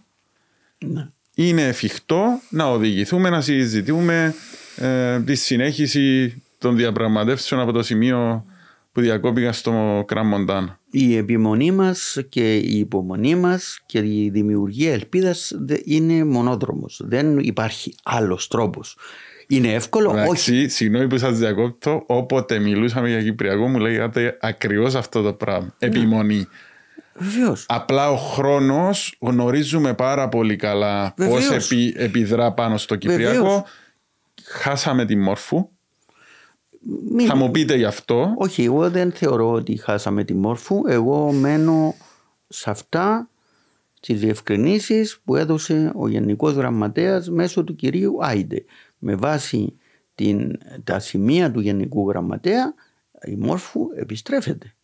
ναι. είναι εφικτό να οδηγηθούμε να συζητούμε ε, τη συνέχιση των διαπραγματεύσεων από το σημείο που διακόπηκα στο Κραμμοντάν η επιμονή μας και η υπομονή μας και η δημιουργία ελπίδας είναι μονόδρομος. Δεν υπάρχει άλλος τρόπος. Είναι εύκολο, Εντάξει, όχι. Συγγνώμη που σας διακόπτω. Όποτε μιλούσαμε για Κυπριακό, μου λέγατε ακριβώς αυτό το πράγμα. Ναι. Επιμονή. Απλά ο χρόνος γνωρίζουμε πάρα πολύ καλά πώς επιδρά πάνω στο Κυπριακό. Χάσαμε τη μόρφου. Μην... Θα μου πείτε γι' αυτό. Όχι, εγώ δεν θεωρώ ότι χάσαμε τη μόρφου. Εγώ μένω σε αυτά τις διευκρινήσεις που έδωσε ο Γενικός Γραμματέας μέσω του κυρίου Άιντε. Με βάση την, τα σημεία του Γενικού Γραμματέα, η μόρφου επιστρέφεται.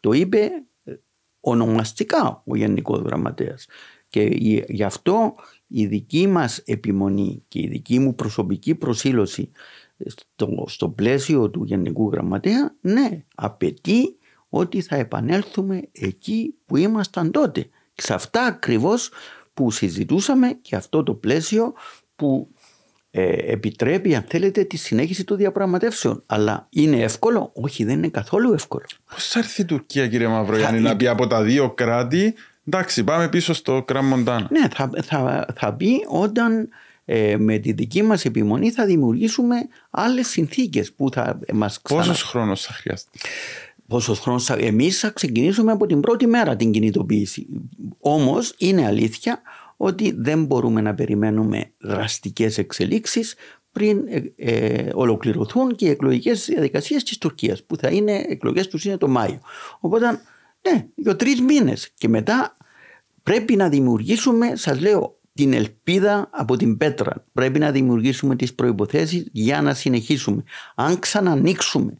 Το είπε ε, ονομαστικά ο Γενικός Γραμματέας. Και γι' αυτό η δική μας επιμονή και η δική μου προσωπική προσήλωση στο, πλαίσιο του Γενικού Γραμματέα, ναι, απαιτεί ότι θα επανέλθουμε εκεί που ήμασταν τότε. Σε αυτά ακριβώς που συζητούσαμε και αυτό το πλαίσιο που ε, επιτρέπει αν θέλετε τη συνέχιση των διαπραγματεύσεων. Αλλά είναι εύκολο. Όχι δεν είναι καθόλου εύκολο. Πώς θα έρθει η Τουρκία κύριε Μαυρογιάννη να πει από τα δύο κράτη εντάξει πάμε πίσω στο Κραμμοντάν. Ναι θα, θα, θα πει όταν ε, με τη δική μας επιμονή θα δημιουργήσουμε άλλες συνθήκες που θα μας ξανα... Πόσος χρόνος θα χρειαστεί. Πόσος χρόνος θα... Εμείς θα ξεκινήσουμε από την πρώτη μέρα την κινητοποίηση. Όμως είναι αλήθεια ότι δεν μπορούμε να περιμένουμε δραστικές εξελίξεις πριν ε, ε, ολοκληρωθούν και οι εκλογικές διαδικασίες της Τουρκίας, που θα είναι εκλογές τους είναι το Μάιο. Οπότε ναι, για τρεις μήνες. και μετά πρέπει να δημιουργήσουμε, σας λέω, την ελπίδα από την πέτρα. Πρέπει να δημιουργήσουμε τις προϋποθέσεις για να συνεχίσουμε. Αν ξανανοίξουμε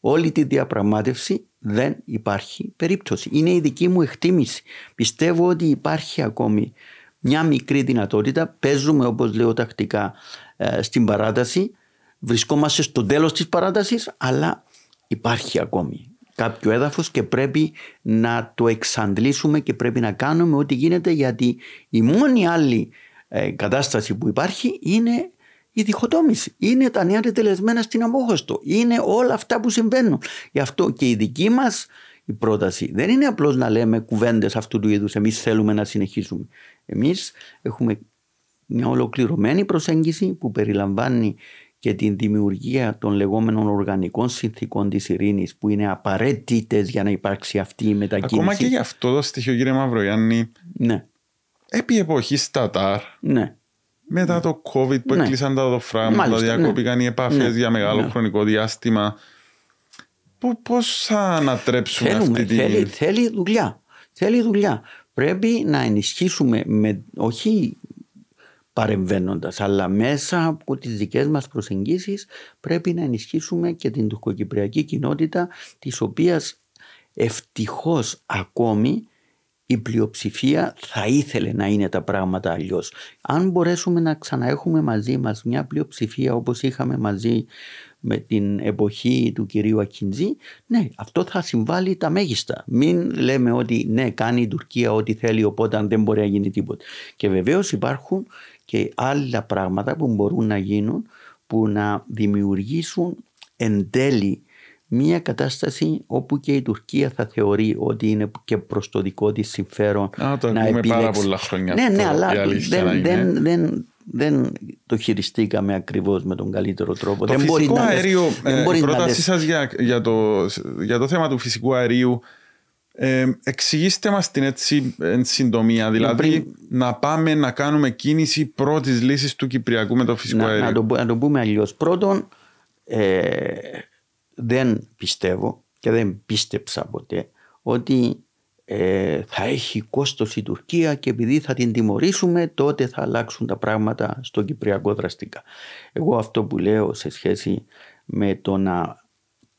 όλη τη διαπραγμάτευση δεν υπάρχει περίπτωση. Είναι η δική μου εκτίμηση. Πιστεύω ότι υπάρχει ακόμη μια μικρή δυνατότητα. Παίζουμε όπως λέω τακτικά ε, στην παράταση. Βρισκόμαστε στο τέλος της παράτασης αλλά υπάρχει ακόμη κάποιο έδαφος και πρέπει να το εξαντλήσουμε και πρέπει να κάνουμε ό,τι γίνεται γιατί η μόνη άλλη ε, κατάσταση που υπάρχει είναι η διχοτόμηση. Είναι τα νέα τελεσμένα στην απόχωστο. Είναι όλα αυτά που συμβαίνουν. Γι' αυτό και η δική μας η πρόταση δεν είναι απλώς να λέμε κουβέντες αυτού του είδους. Εμείς θέλουμε να συνεχίσουμε. Εμείς έχουμε μια ολοκληρωμένη προσέγγιση που περιλαμβάνει και την δημιουργία των λεγόμενων οργανικών συνθήκων της ειρήνης που είναι απαραίτητες για να υπάρξει αυτή η μετακίνηση. Ακόμα και γι' αυτό το στοιχείο, κύριε Μαυρογιάννη. Ναι. Επί εποχής Τατάρ. Ναι. Μετά το COVID που ναι. έκλεισαν τα δοφράγματα, διακόπηκαν ναι. οι επαφές ναι. για μεγάλο ναι. χρονικό διάστημα. Πώς θα ανατρέψουμε Θέλουμε, αυτή τη θέλει, θέλει δουλειά. Θέλει δουλειά. Πρέπει να ενισχύσουμε με, όχι παρεμβαίνοντας. Αλλά μέσα από τις δικές μας προσεγγίσεις πρέπει να ενισχύσουμε και την τουρκοκυπριακή κοινότητα, της οποίας ευτυχώς ακόμη η πλειοψηφία θα ήθελε να είναι τα πράγματα αλλιώς. Αν μπορέσουμε να ξαναέχουμε μαζί μας μια πλειοψηφία όπως είχαμε μαζί με την εποχή του κυρίου Ακιντζή, ναι, αυτό θα συμβάλλει τα μέγιστα. Μην λέμε ότι ναι, κάνει η Τουρκία ό,τι θέλει, οπότε δεν μπορεί να γίνει τίποτα. Και βεβαίως υπάρχουν και άλλα πράγματα που μπορούν να γίνουν που να δημιουργήσουν εν τέλει μια κατάσταση όπου και η Τουρκία θα θεωρεί ότι είναι και προς το δικό της συμφέρον Α, το να επιλέξει. πάρα πολλά χρόνια. Ναι, ναι, αλλά δεν, δεν, δεν, δεν το χειριστήκαμε ακριβώς με τον καλύτερο τρόπο. Το δεν φυσικό μπορεί αέριο, ε, να, ε, πρότασή σας για το θέμα του φυσικού αερίου ε, εξηγήστε μας την έτσι εν συντομία, δηλαδή να πάμε να κάνουμε κίνηση πρώτης λύσης του Κυπριακού με το φυσικό αέριο. Να το, πούμε αλλιώς. Πρώτον, ε, δεν πιστεύω και δεν πίστεψα ποτέ ότι ε, θα έχει κόστος η Τουρκία και επειδή θα την τιμωρήσουμε τότε θα αλλάξουν τα πράγματα στο Κυπριακό δραστικά. Εγώ αυτό που λέω σε σχέση με το να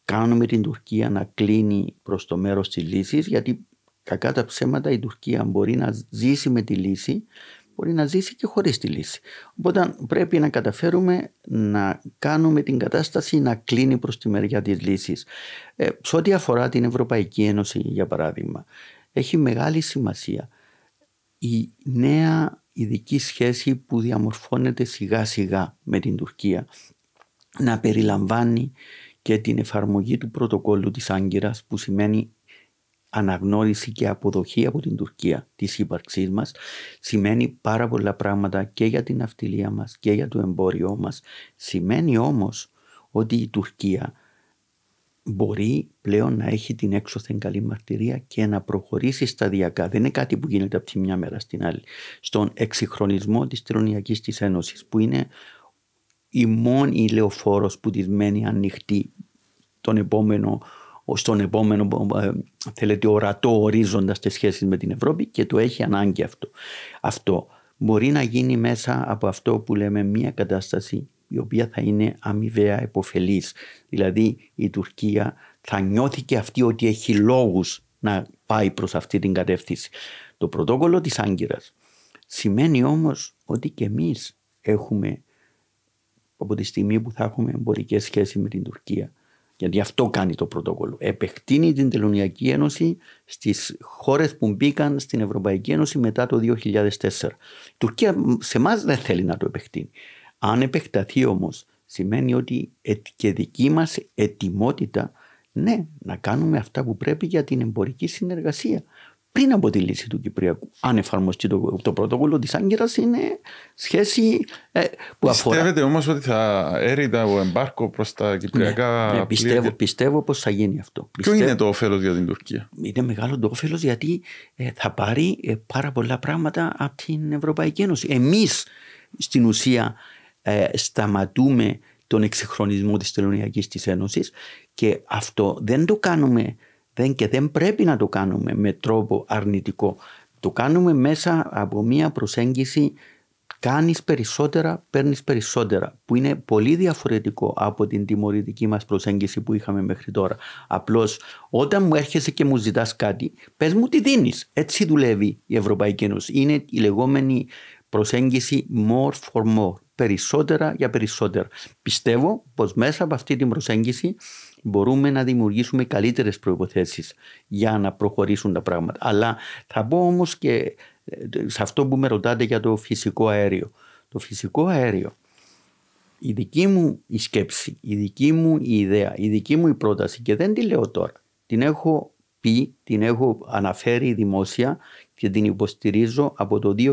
κάνουμε την Τουρκία να κλείνει προς το μέρος της λύσης γιατί κακά τα ψέματα η Τουρκία μπορεί να ζήσει με τη λύση μπορεί να ζήσει και χωρίς τη λύση. Οπότε πρέπει να καταφέρουμε να κάνουμε την κατάσταση να κλείνει προς τη μεριά της λύσης. Ε, σε ό,τι αφορά την Ευρωπαϊκή Ένωση για παράδειγμα έχει μεγάλη σημασία η νέα ειδική σχέση που διαμορφώνεται σιγά σιγά με την Τουρκία να περιλαμβάνει και την εφαρμογή του πρωτοκόλλου της Άγκυρας που σημαίνει αναγνώριση και αποδοχή από την Τουρκία της ύπαρξής μας σημαίνει πάρα πολλά πράγματα και για την αυτιλία μας και για το εμπόριό μας. Σημαίνει όμως ότι η Τουρκία μπορεί πλέον να έχει την έξωθεν καλή μαρτυρία και να προχωρήσει σταδιακά. Δεν είναι κάτι που γίνεται από τη μια μέρα στην άλλη. Στον εξυγχρονισμό της Τρονιακής της Ένωσης που είναι η μόνη λεωφόρος που της μένει ανοιχτή τον επόμενο στον επόμενο ε, θέλετε ορατό ορίζοντας τις σχέσεις με την Ευρώπη και το έχει ανάγκη αυτό. Αυτό μπορεί να γίνει μέσα από αυτό που λέμε μια κατάσταση η οποία θα είναι αμοιβαία επωφελής. Δηλαδή η Τουρκία θα νιώθει και αυτή ότι έχει λόγους να πάει προς αυτή την κατεύθυνση. Το πρωτόκολλο της Άγκυρας σημαίνει όμως ότι και εμείς έχουμε από τη στιγμή που θα έχουμε εμπορικές σχέσεις με την Τουρκία γιατί αυτό κάνει το πρωτόκολλο. Επεκτείνει την Τελωνιακή Ένωση στις χώρες που μπήκαν στην Ευρωπαϊκή Ένωση μετά το 2004. Η Τουρκία σε εμάς δεν θέλει να το επεκτείνει. Αν επεκταθεί όμως, σημαίνει ότι ε, και δική μας ετοιμότητα ναι, να κάνουμε αυτά που πρέπει για την εμπορική συνεργασία πριν από τη λύση του Κυπριακού. Αν εφαρμοστεί το, το πρωτόκολλο της Άγκυρας, είναι σχέση ε, που αφορά. Πιστεύετε όμως ότι θα έρθει ο εμπάρκο προς τα ναι, Κυπριακά. Ναι, ναι, πιστεύω, πιστεύω πως θα γίνει αυτό. Ποιο πιστεύω... είναι το όφελος για την Τουρκία. Είναι μεγάλο το όφελος γιατί ε, θα πάρει ε, πάρα πολλά πράγματα από την Ευρωπαϊκή Ένωση. Εμείς στην ουσία ε, σταματούμε τον εξυγχρονισμό της Τελωνιακής της Ένωσης και αυτό δεν το κάνουμε δεν και δεν πρέπει να το κάνουμε με τρόπο αρνητικό. Το κάνουμε μέσα από μια προσέγγιση κάνεις περισσότερα, παίρνεις περισσότερα, που είναι πολύ διαφορετικό από την τιμωρητική μας προσέγγιση που είχαμε μέχρι τώρα. Απλώς όταν μου έρχεσαι και μου ζητάς κάτι, πες μου τι δίνεις. Έτσι δουλεύει η Ευρωπαϊκή Ένωση. Είναι η λεγόμενη προσέγγιση more for more, περισσότερα για περισσότερα. Πιστεύω πως μέσα από αυτή την προσέγγιση μπορούμε να δημιουργήσουμε καλύτερες προποθέσει για να προχωρήσουν τα πράγματα. Αλλά θα πω όμως και ε, σε αυτό που με ρωτάτε για το φυσικό αέριο. Το φυσικό αέριο, η δική μου η σκέψη, η δική μου ιδέα, η δική μου πρόταση και δεν τη λέω τώρα. Την έχω πει, την έχω αναφέρει δημόσια και την υποστηρίζω από το 2012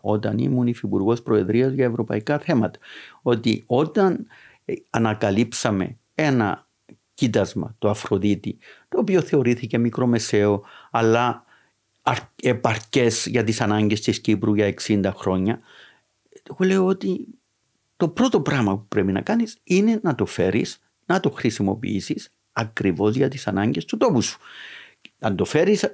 όταν ήμουν υφυπουργός προεδρίας για ευρωπαϊκά θέματα. Ότι όταν ε, ανακαλύψαμε ένα κοίτασμα, το Αφροδίτη, το οποίο θεωρήθηκε μικρομεσαίο, αλλά επαρκές για τις ανάγκες της Κύπρου για 60 χρόνια. Εγώ λέω ότι το πρώτο πράγμα που πρέπει να κάνεις είναι να το φέρεις, να το χρησιμοποιήσεις ακριβώς για τις ανάγκες του τόπου σου. Αν το φέρεις,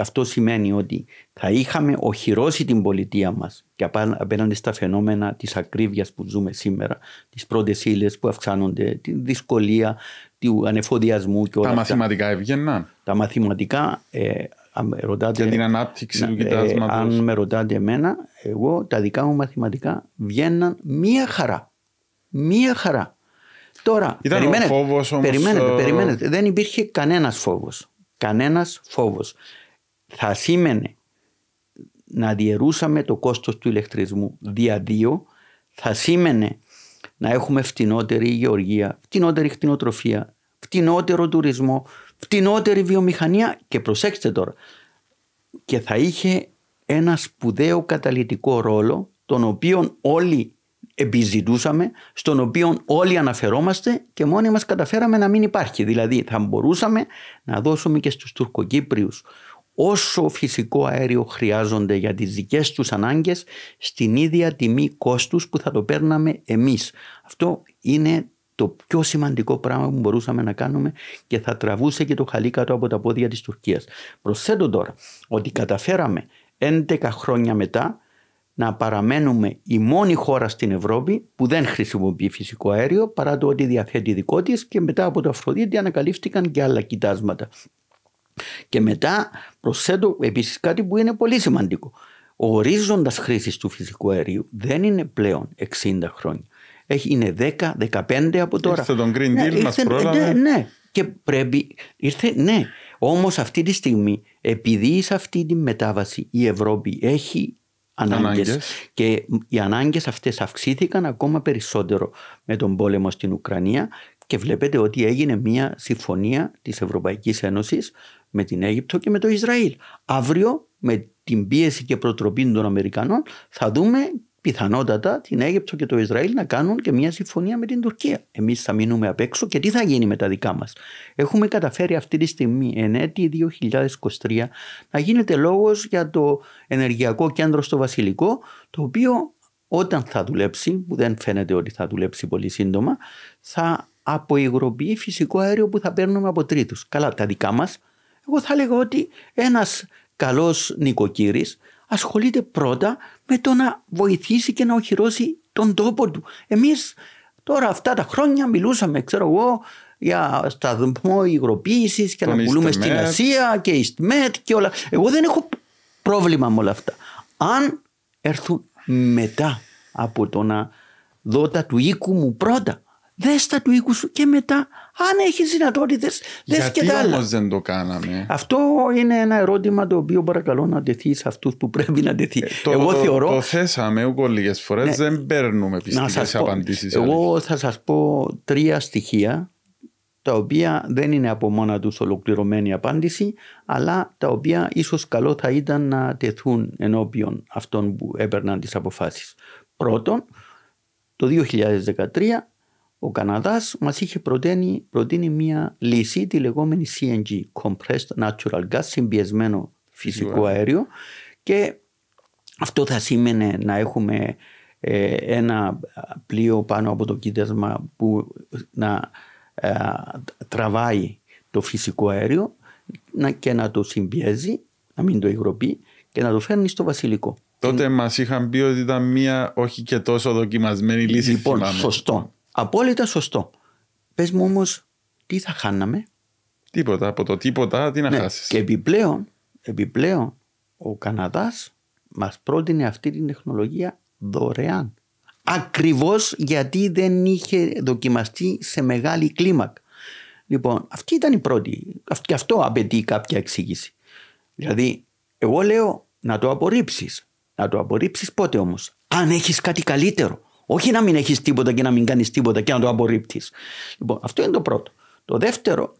αυτό σημαίνει ότι θα είχαμε οχυρώσει την πολιτεία μας και απέναντι στα φαινόμενα της ακρίβειας που ζούμε σήμερα, τις πρώτες ύλες που αυξάνονται, τη δυσκολία του ανεφοδιασμού και όλα Τα μαθηματικά έβγαιναν. Τα μαθηματικά, ε, αν με ρωτάτε, Για την ανάπτυξη του ε, κοιτάσματος. αν με ρωτάτε εμένα, εγώ τα δικά μου μαθηματικά βγαίναν μία χαρά. Μία χαρά. Τώρα, ο φόβος όμως... περιμένετε, ε, περιμένετε. Δεν υπήρχε κανένας φόβος κανένας φόβος. Θα σήμαινε να διαιρούσαμε το κόστος του ηλεκτρισμού δια δύο, θα σήμαινε να έχουμε φτηνότερη γεωργία, φτηνότερη χτινοτροφία, φτηνότερο τουρισμό, φτηνότερη βιομηχανία και προσέξτε τώρα και θα είχε ένα σπουδαίο καταλητικό ρόλο τον οποίο όλοι επιζητούσαμε, στον οποίο όλοι αναφερόμαστε και μόνοι μας καταφέραμε να μην υπάρχει. Δηλαδή θα μπορούσαμε να δώσουμε και στους Τουρκοκύπριους όσο φυσικό αέριο χρειάζονται για τις δικές τους ανάγκες στην ίδια τιμή κόστους που θα το παίρναμε εμείς. Αυτό είναι το πιο σημαντικό πράγμα που μπορούσαμε να κάνουμε και θα τραβούσε και το χαλί κάτω από τα πόδια της Τουρκίας. Προσθέτω τώρα ότι καταφέραμε 11 χρόνια μετά να παραμένουμε η μόνη χώρα στην Ευρώπη που δεν χρησιμοποιεί φυσικό αέριο παρά το ότι διαθέτει δικό της και μετά από το Αφροδίτη ανακαλύφθηκαν και άλλα κοιτάσματα. Και μετά προσθέτω επίσης κάτι που είναι πολύ σημαντικό. Ο ορίζοντας χρήσης του φυσικού αερίου δεν είναι πλέον 60 χρόνια. Έχει, είναι 10-15 από τώρα. Ήρθε τον Green ναι, Deal, ναι, μας πρόλαβε. Ναι, και πρέπει, ήρθε, ναι. Όμως αυτή τη στιγμή, επειδή σε αυτή τη μετάβαση η Ευρώπη έχει ανάγκες. Και οι ανάγκες αυτές αυξήθηκαν ακόμα περισσότερο με τον πόλεμο στην Ουκρανία και βλέπετε ότι έγινε μια συμφωνία της Ευρωπαϊκής Ένωσης με την Αίγυπτο και με το Ισραήλ. Αύριο με την πίεση και προτροπή των Αμερικανών θα δούμε πιθανότατα την Αίγυπτο και το Ισραήλ να κάνουν και μια συμφωνία με την Τουρκία. Εμείς θα μείνουμε απ' έξω και τι θα γίνει με τα δικά μας. Έχουμε καταφέρει αυτή τη στιγμή, εν έτη 2023, να γίνεται λόγος για το ενεργειακό κέντρο στο Βασιλικό, το οποίο όταν θα δουλέψει, που δεν φαίνεται ότι θα δουλέψει πολύ σύντομα, θα αποϊγροποιεί φυσικό αέριο που θα παίρνουμε από τρίτους. Καλά, τα δικά μας. Εγώ θα έλεγα ότι ένας καλός νοικοκύρης ασχολείται πρώτα με το να βοηθήσει και να οχυρώσει τον τόπο του. Εμείς τώρα αυτά τα χρόνια μιλούσαμε, ξέρω εγώ, για σταθμό υγροποίησης και να πουλούμε στην Ασία και η ΣΤΜΕΤ και όλα. Εγώ δεν έχω πρόβλημα με όλα αυτά. Αν έρθουν μετά από το να δω τα του οίκου μου πρώτα, δες τα του οίκου σου και μετά αν έχεις δυνατότητες, δες και τα άλλα. δεν το κάναμε. Αυτό είναι ένα ερώτημα το οποίο παρακαλώ να τεθεί σε αυτούς που πρέπει να τεθεί. Ε, το, εγώ θεωρώ. Το θέσαμε εγώ λίγες φορές, ναι. δεν παίρνουμε πιστικέ απαντήσεις. Εγώ θα σας πω τρία στοιχεία τα οποία δεν είναι από μόνα τους ολοκληρωμένη απάντηση, αλλά τα οποία ίσως καλό θα ήταν να τεθούν ενώπιον αυτών που έπαιρναν τις αποφάσεις. Πρώτον, το 2013 ο Καναδάς μας είχε προτείνει, προτείνει μια λύση, τη λεγόμενη CNG, Compressed Natural Gas, συμπιεσμένο φυσικό αέριο και αυτό θα σήμαινε να έχουμε ε, ένα πλοίο πάνω από το κοίτασμα που να ε, τραβάει το φυσικό αέριο να, και να το συμπιέζει, να μην το υγροπεί και να το φέρνει στο βασιλικό. Τότε μας είχαν πει ότι ήταν μία όχι και τόσο δοκιμασμένη λύση. Λοιπόν, σωστό απόλυτα σωστό. Πες μου όμως, τι θα χάναμε. Τίποτα. Από το τίποτα, τι να ναι. χάσεις. Και επιπλέον, επιπλέον, ο Καναδάς μας πρότεινε αυτή την τεχνολογία δωρεάν. Ακριβώς γιατί δεν είχε δοκιμαστεί σε μεγάλη κλίμακα. Λοιπόν, αυτή ήταν η πρώτη. Και αυτό απαιτεί κάποια εξήγηση. Δηλαδή, εγώ λέω να το απορρίψεις. Να το απορρίψεις πότε όμως. Αν έχεις κάτι καλύτερο. Όχι να μην έχεις τίποτα και να μην κάνεις τίποτα και να το απορρίπτεις. Λοιπόν, αυτό είναι το πρώτο. Το δεύτερο,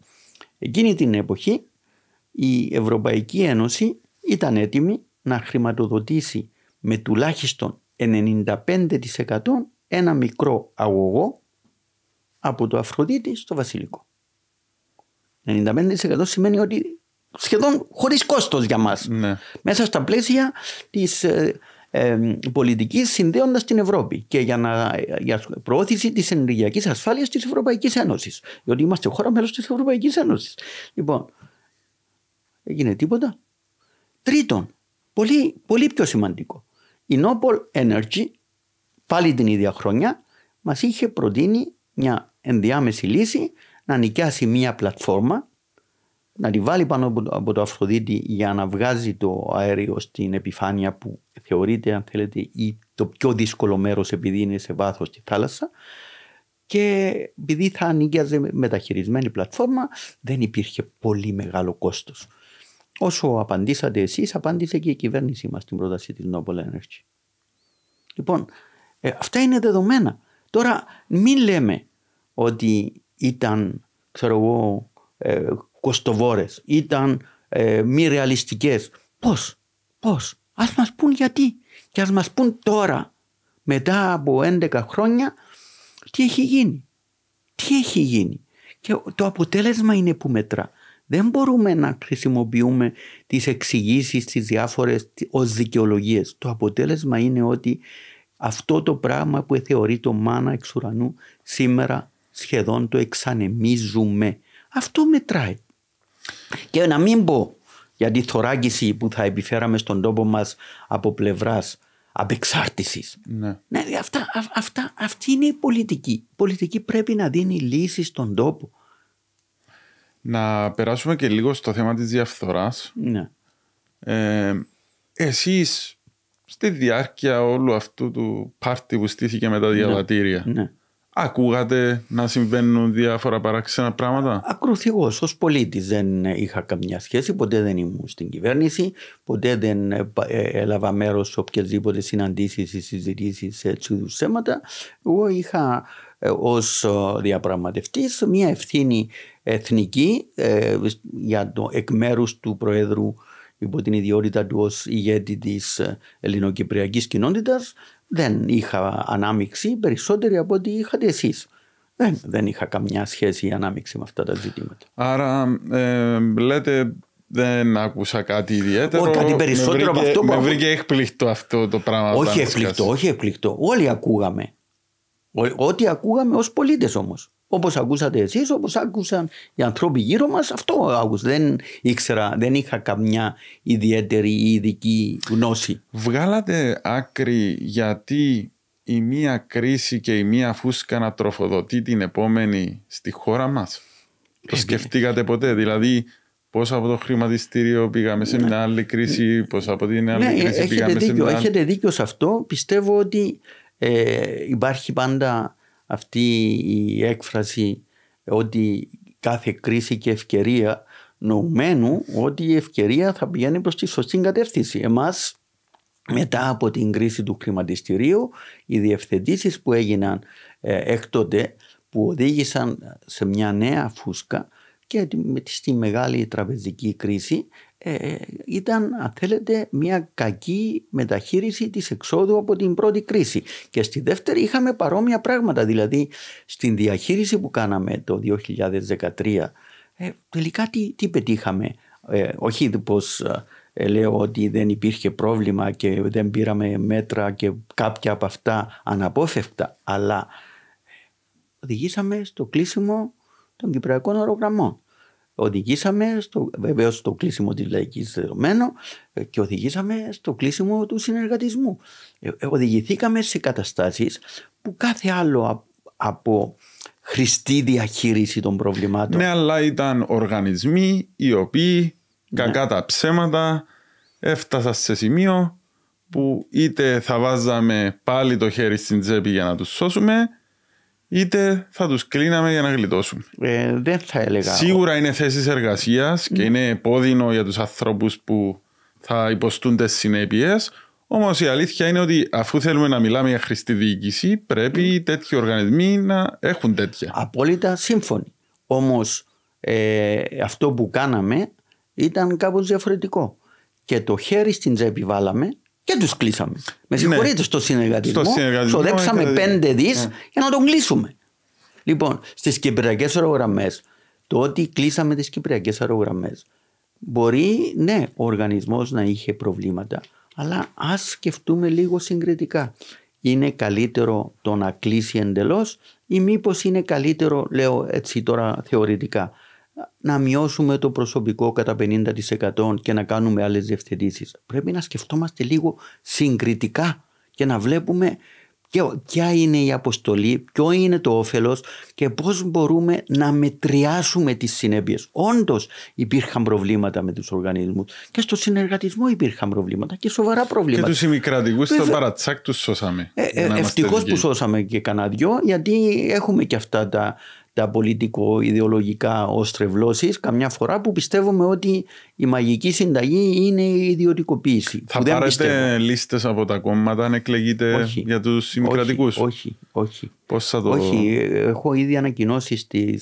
εκείνη την εποχή η Ευρωπαϊκή Ένωση ήταν έτοιμη να χρηματοδοτήσει με τουλάχιστον 95% ένα μικρό αγωγό από το Αφροδίτη στο Βασιλικό. 95% σημαίνει ότι σχεδόν χωρίς κόστος για μας. Ναι. Μέσα στα πλαίσια της ε, ε, πολιτικής συνδέοντας την Ευρώπη και για, να, για προώθηση της ενεργειακής ασφάλειας της Ευρωπαϊκής Ένωσης. Διότι είμαστε χώρα μέλος της Ευρωπαϊκής Ένωσης. Λοιπόν, έγινε τίποτα. Τρίτον, πολύ, πολύ πιο σημαντικό. Η Noble Energy, πάλι την ίδια χρονιά, μας είχε προτείνει μια ενδιάμεση λύση να νοικιάσει μια πλατφόρμα να τη βάλει πάνω από το Αφροδίτη για να βγάζει το αέριο στην επιφάνεια που θεωρείται αν θέλετε ή το πιο δύσκολο μέρος επειδή είναι σε βάθος στη θάλασσα και επειδή θα ανοίγιαζε μεταχειρισμένη πλατφόρμα δεν υπήρχε πολύ μεγάλο κόστος. Όσο απαντήσατε εσείς απάντησε και η κυβέρνησή μας στην πρόταση της Noble Energy. Λοιπόν, ε, αυτά είναι δεδομένα. Τώρα μην λέμε ότι ήταν ξέρω εγώ, ε, κοστοβόρες, ήταν ε, μη ρεαλιστικές. Πώς, πώς, ας μας πούν γιατί και ας μας πούν τώρα μετά από 11 χρόνια τι έχει γίνει. Τι έχει γίνει. Και το αποτέλεσμα είναι που μετρά. Δεν μπορούμε να χρησιμοποιούμε τις εξηγήσεις τις διάφορες ως δικαιολογίες. Το αποτέλεσμα είναι ότι αυτό το πράγμα που θεωρεί το μάνα εξ ουρανού σήμερα σχεδόν το εξανεμίζουμε. Αυτό μετράει. Και να μην πω για τη θωράκιση που θα επιφέραμε στον τόπο μας από πλευράς απεξάρτησης. Ναι. ναι αυτά, αυτά, αυτή είναι η πολιτική. Η πολιτική πρέπει να δίνει λύσεις στον τόπο. Να περάσουμε και λίγο στο θέμα της διαφθοράς. Ναι. Ε, εσείς στη διάρκεια όλου αυτού του πάρτι που στήθηκε με τα ναι. διαβατήρια ναι. Ακούγατε να συμβαίνουν διάφορα παράξενα πράγματα. Ακριβώς εγώ ως πολίτης δεν είχα καμιά σχέση, ποτέ δεν ήμουν στην κυβέρνηση, ποτέ δεν ε, ε, έλαβα μέρος σε οποιασδήποτε συναντήσεις ή συζητήσεις σε έτσι είδους θέματα. Εγώ είχα ε, ως διαπραγματευτής μια ευθύνη εθνική για το εκ μέρους του Προέδρου υπό την ιδιότητα του ως ηγέτη της ελληνοκυπριακής κοινότητας δεν είχα ανάμειξη περισσότερη από ό,τι είχατε εσείς. Δεν, δεν είχα καμιά σχέση ή ανάμειξη με αυτά τα ζητήματα. Άρα ε, λέτε δεν άκουσα κάτι ιδιαίτερο. Όχι, κάτι περισσότερο από αυτό που. Με βρήκε έκπληκτο αυτό το πράγμα. Όχι έκπληκτο, όχι έκπληκτο. Όλοι ακούγαμε. ό,τι ακούγαμε ως πολίτες όμως. Όπως ακούσατε εσείς, όπως άκουσαν οι άνθρωποι γύρω μας, αυτό άκουσα. Δεν ήξερα, δεν είχα καμιά ιδιαίτερη ή ειδική γνώση. Βγάλατε άκρη γιατί η μία κρίση και η μία φούσκα να τροφοδοτεί την επόμενη στη χώρα μας. Το σκεφτήκατε ποτέ, δηλαδή πώς από το χρηματιστήριο πήγαμε σε μια ναι. άλλη κρίση, πώς από την άλλη ναι, κρίση έχετε πήγαμε σε μια άλλη. Έχετε δίκιο σε αυτό. Πιστεύω ότι ε, υπάρχει πάντα αυτή η έκφραση ότι κάθε κρίση και ευκαιρία νοουμένου ότι η ευκαιρία θα πηγαίνει προς τη σωστή κατεύθυνση. Εμάς μετά από την κρίση του χρηματιστηρίου οι διευθετήσεις που έγιναν ε, έκτοτε που οδήγησαν σε μια νέα φούσκα και με τη, στη μεγάλη τραπεζική κρίση ε, ήταν, αν θέλετε, μια κακή μεταχείριση της εξόδου από την πρώτη κρίση. Και στη δεύτερη είχαμε παρόμοια πράγματα, δηλαδή στην διαχείριση που κάναμε το 2013, ε, τελικά τι, τι πετύχαμε. Ε, όχι πως ε, λέω ότι δεν υπήρχε πρόβλημα και δεν πήραμε μέτρα και κάποια από αυτά αναπόφευκτα, αλλά ε, οδηγήσαμε στο κλείσιμο των κυπριακών αερογραμμών οδηγήσαμε, στο, βεβαίως στο κλείσιμο της λαϊκής δεδομένου ε, και οδηγήσαμε στο κλείσιμο του συνεργατισμού. Ε, οδηγηθήκαμε σε καταστάσεις που κάθε άλλο από χρηστή διαχείριση των προβλημάτων. Ναι, αλλά ήταν οργανισμοί οι οποίοι κακά ναι. τα ψέματα έφτασαν σε σημείο που είτε θα βάζαμε πάλι το χέρι στην τσέπη για να τους σώσουμε είτε θα τους κλείναμε για να γλιτώσουν. Ε, δεν θα έλεγα. Σίγουρα είναι θέσης εργασίας και είναι πόδινο για τους ανθρώπους που θα υποστούν τις συνέπειες. Όμως η αλήθεια είναι ότι αφού θέλουμε να μιλάμε για χρηστή διοίκηση, πρέπει ναι. τέτοιοι οργανισμοί να έχουν τέτοια. Απόλυτα σύμφωνοι. Όμως ε, αυτό που κάναμε ήταν κάπως διαφορετικό. Και το χέρι στην τσέπη βάλαμε και τους κλείσαμε. Με ναι. συγχωρείτε στο συνεργατισμό. Στο συνεργατισμό πέντε ναι. δις για να τον κλείσουμε. Λοιπόν, στις κυπριακές αερογραμμές, το ότι κλείσαμε τις κυπριακές αερογραμμές, μπορεί ναι, ο οργανισμός να είχε προβλήματα, αλλά ας σκεφτούμε λίγο συγκριτικά. Είναι καλύτερο το να κλείσει εντελώς ή μήπως είναι καλύτερο, λέω έτσι τώρα θεωρητικά, να μειώσουμε το προσωπικό κατά 50% και να κάνουμε άλλες διευθετήσεις. Πρέπει να σκεφτόμαστε λίγο συγκριτικά και να βλέπουμε ποια είναι η αποστολή, ποιο είναι το όφελος και πώς μπορούμε να μετριάσουμε τις συνέπειες. Όντως υπήρχαν προβλήματα με τους οργανισμούς και στο συνεργατισμό υπήρχαν προβλήματα και σοβαρά προβλήματα. Και τους ημικρατικούς στο παρατσάκ τους σώσαμε. Ε, ε, ευτυχώς που σώσαμε και κανένα δυο γιατί έχουμε και αυτά τα τα πολιτικο-ιδεολογικά τρευλώσεις, καμιά φορά που πιστεύουμε ότι η μαγική συνταγή είναι η ιδιωτικοποίηση. Θα πάρετε λίστες από τα κόμματα αν εκλεγείτε όχι, για τους συμμετρατικούς. Όχι, όχι, όχι. θα το... Όχι, έχω ήδη ανακοινώσει στις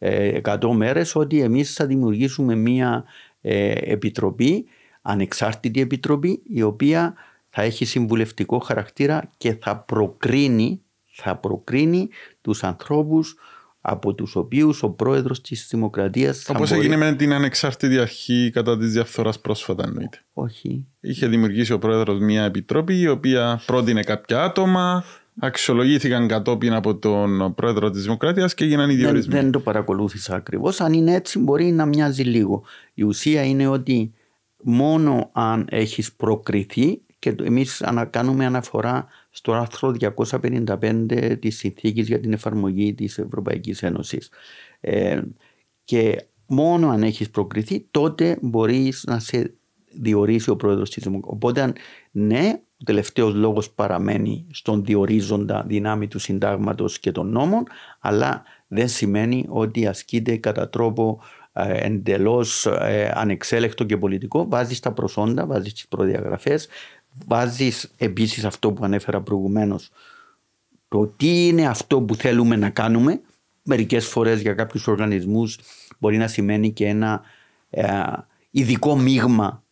100 ε, μέρες ότι εμείς θα δημιουργήσουμε μία ε, επιτροπή, ανεξάρτητη επιτροπή, η οποία θα έχει συμβουλευτικό χαρακτήρα και θα προκρίνει, θα προκρίνει τους ανθρώπους από τους οποίους ο πρόεδρος της Δημοκρατίας. Όπω έγινε με την ανεξάρτητη αρχή κατά της διαφθοράς πρόσφατα, εννοείται. Όχι. Είχε δημιουργήσει ο πρόεδρος μια επιτροπή η οποία πρότεινε κάποια άτομα, αξιολογήθηκαν κατόπιν από τον πρόεδρο της Δημοκρατίας και έγιναν οι διορισμοί. Δεν, δεν το παρακολούθησα ακριβώς. Αν είναι έτσι, μπορεί να μοιάζει λίγο. Η ουσία είναι ότι μόνο αν έχεις προκριθεί και εμείς κάνουμε αναφορά στο άρθρο 255 της Συνθήκης για την Εφαρμογή της Ευρωπαϊκής Ένωσης. Ε, και μόνο αν έχεις προκριθεί τότε μπορείς να σε διορίσει ο πρόεδρος της Δημοκρατίας. Οπότε ναι, ο τελευταίος λόγος παραμένει στον διορίζοντα δυνάμει του συντάγματος και των νόμων, αλλά δεν σημαίνει ότι ασκείται κατά τρόπο ε, εντελώς ε, ανεξέλεκτο και πολιτικό, βάζει τα προσόντα, βάζει τι προδιαγραφές βάζεις επίσης αυτό που ανέφερα προηγουμένως. Το τι είναι αυτό που θέλουμε να κάνουμε. Μερικές φορές για κάποιους οργανισμούς μπορεί να σημαίνει και ένα ε, ειδικό μείγμα.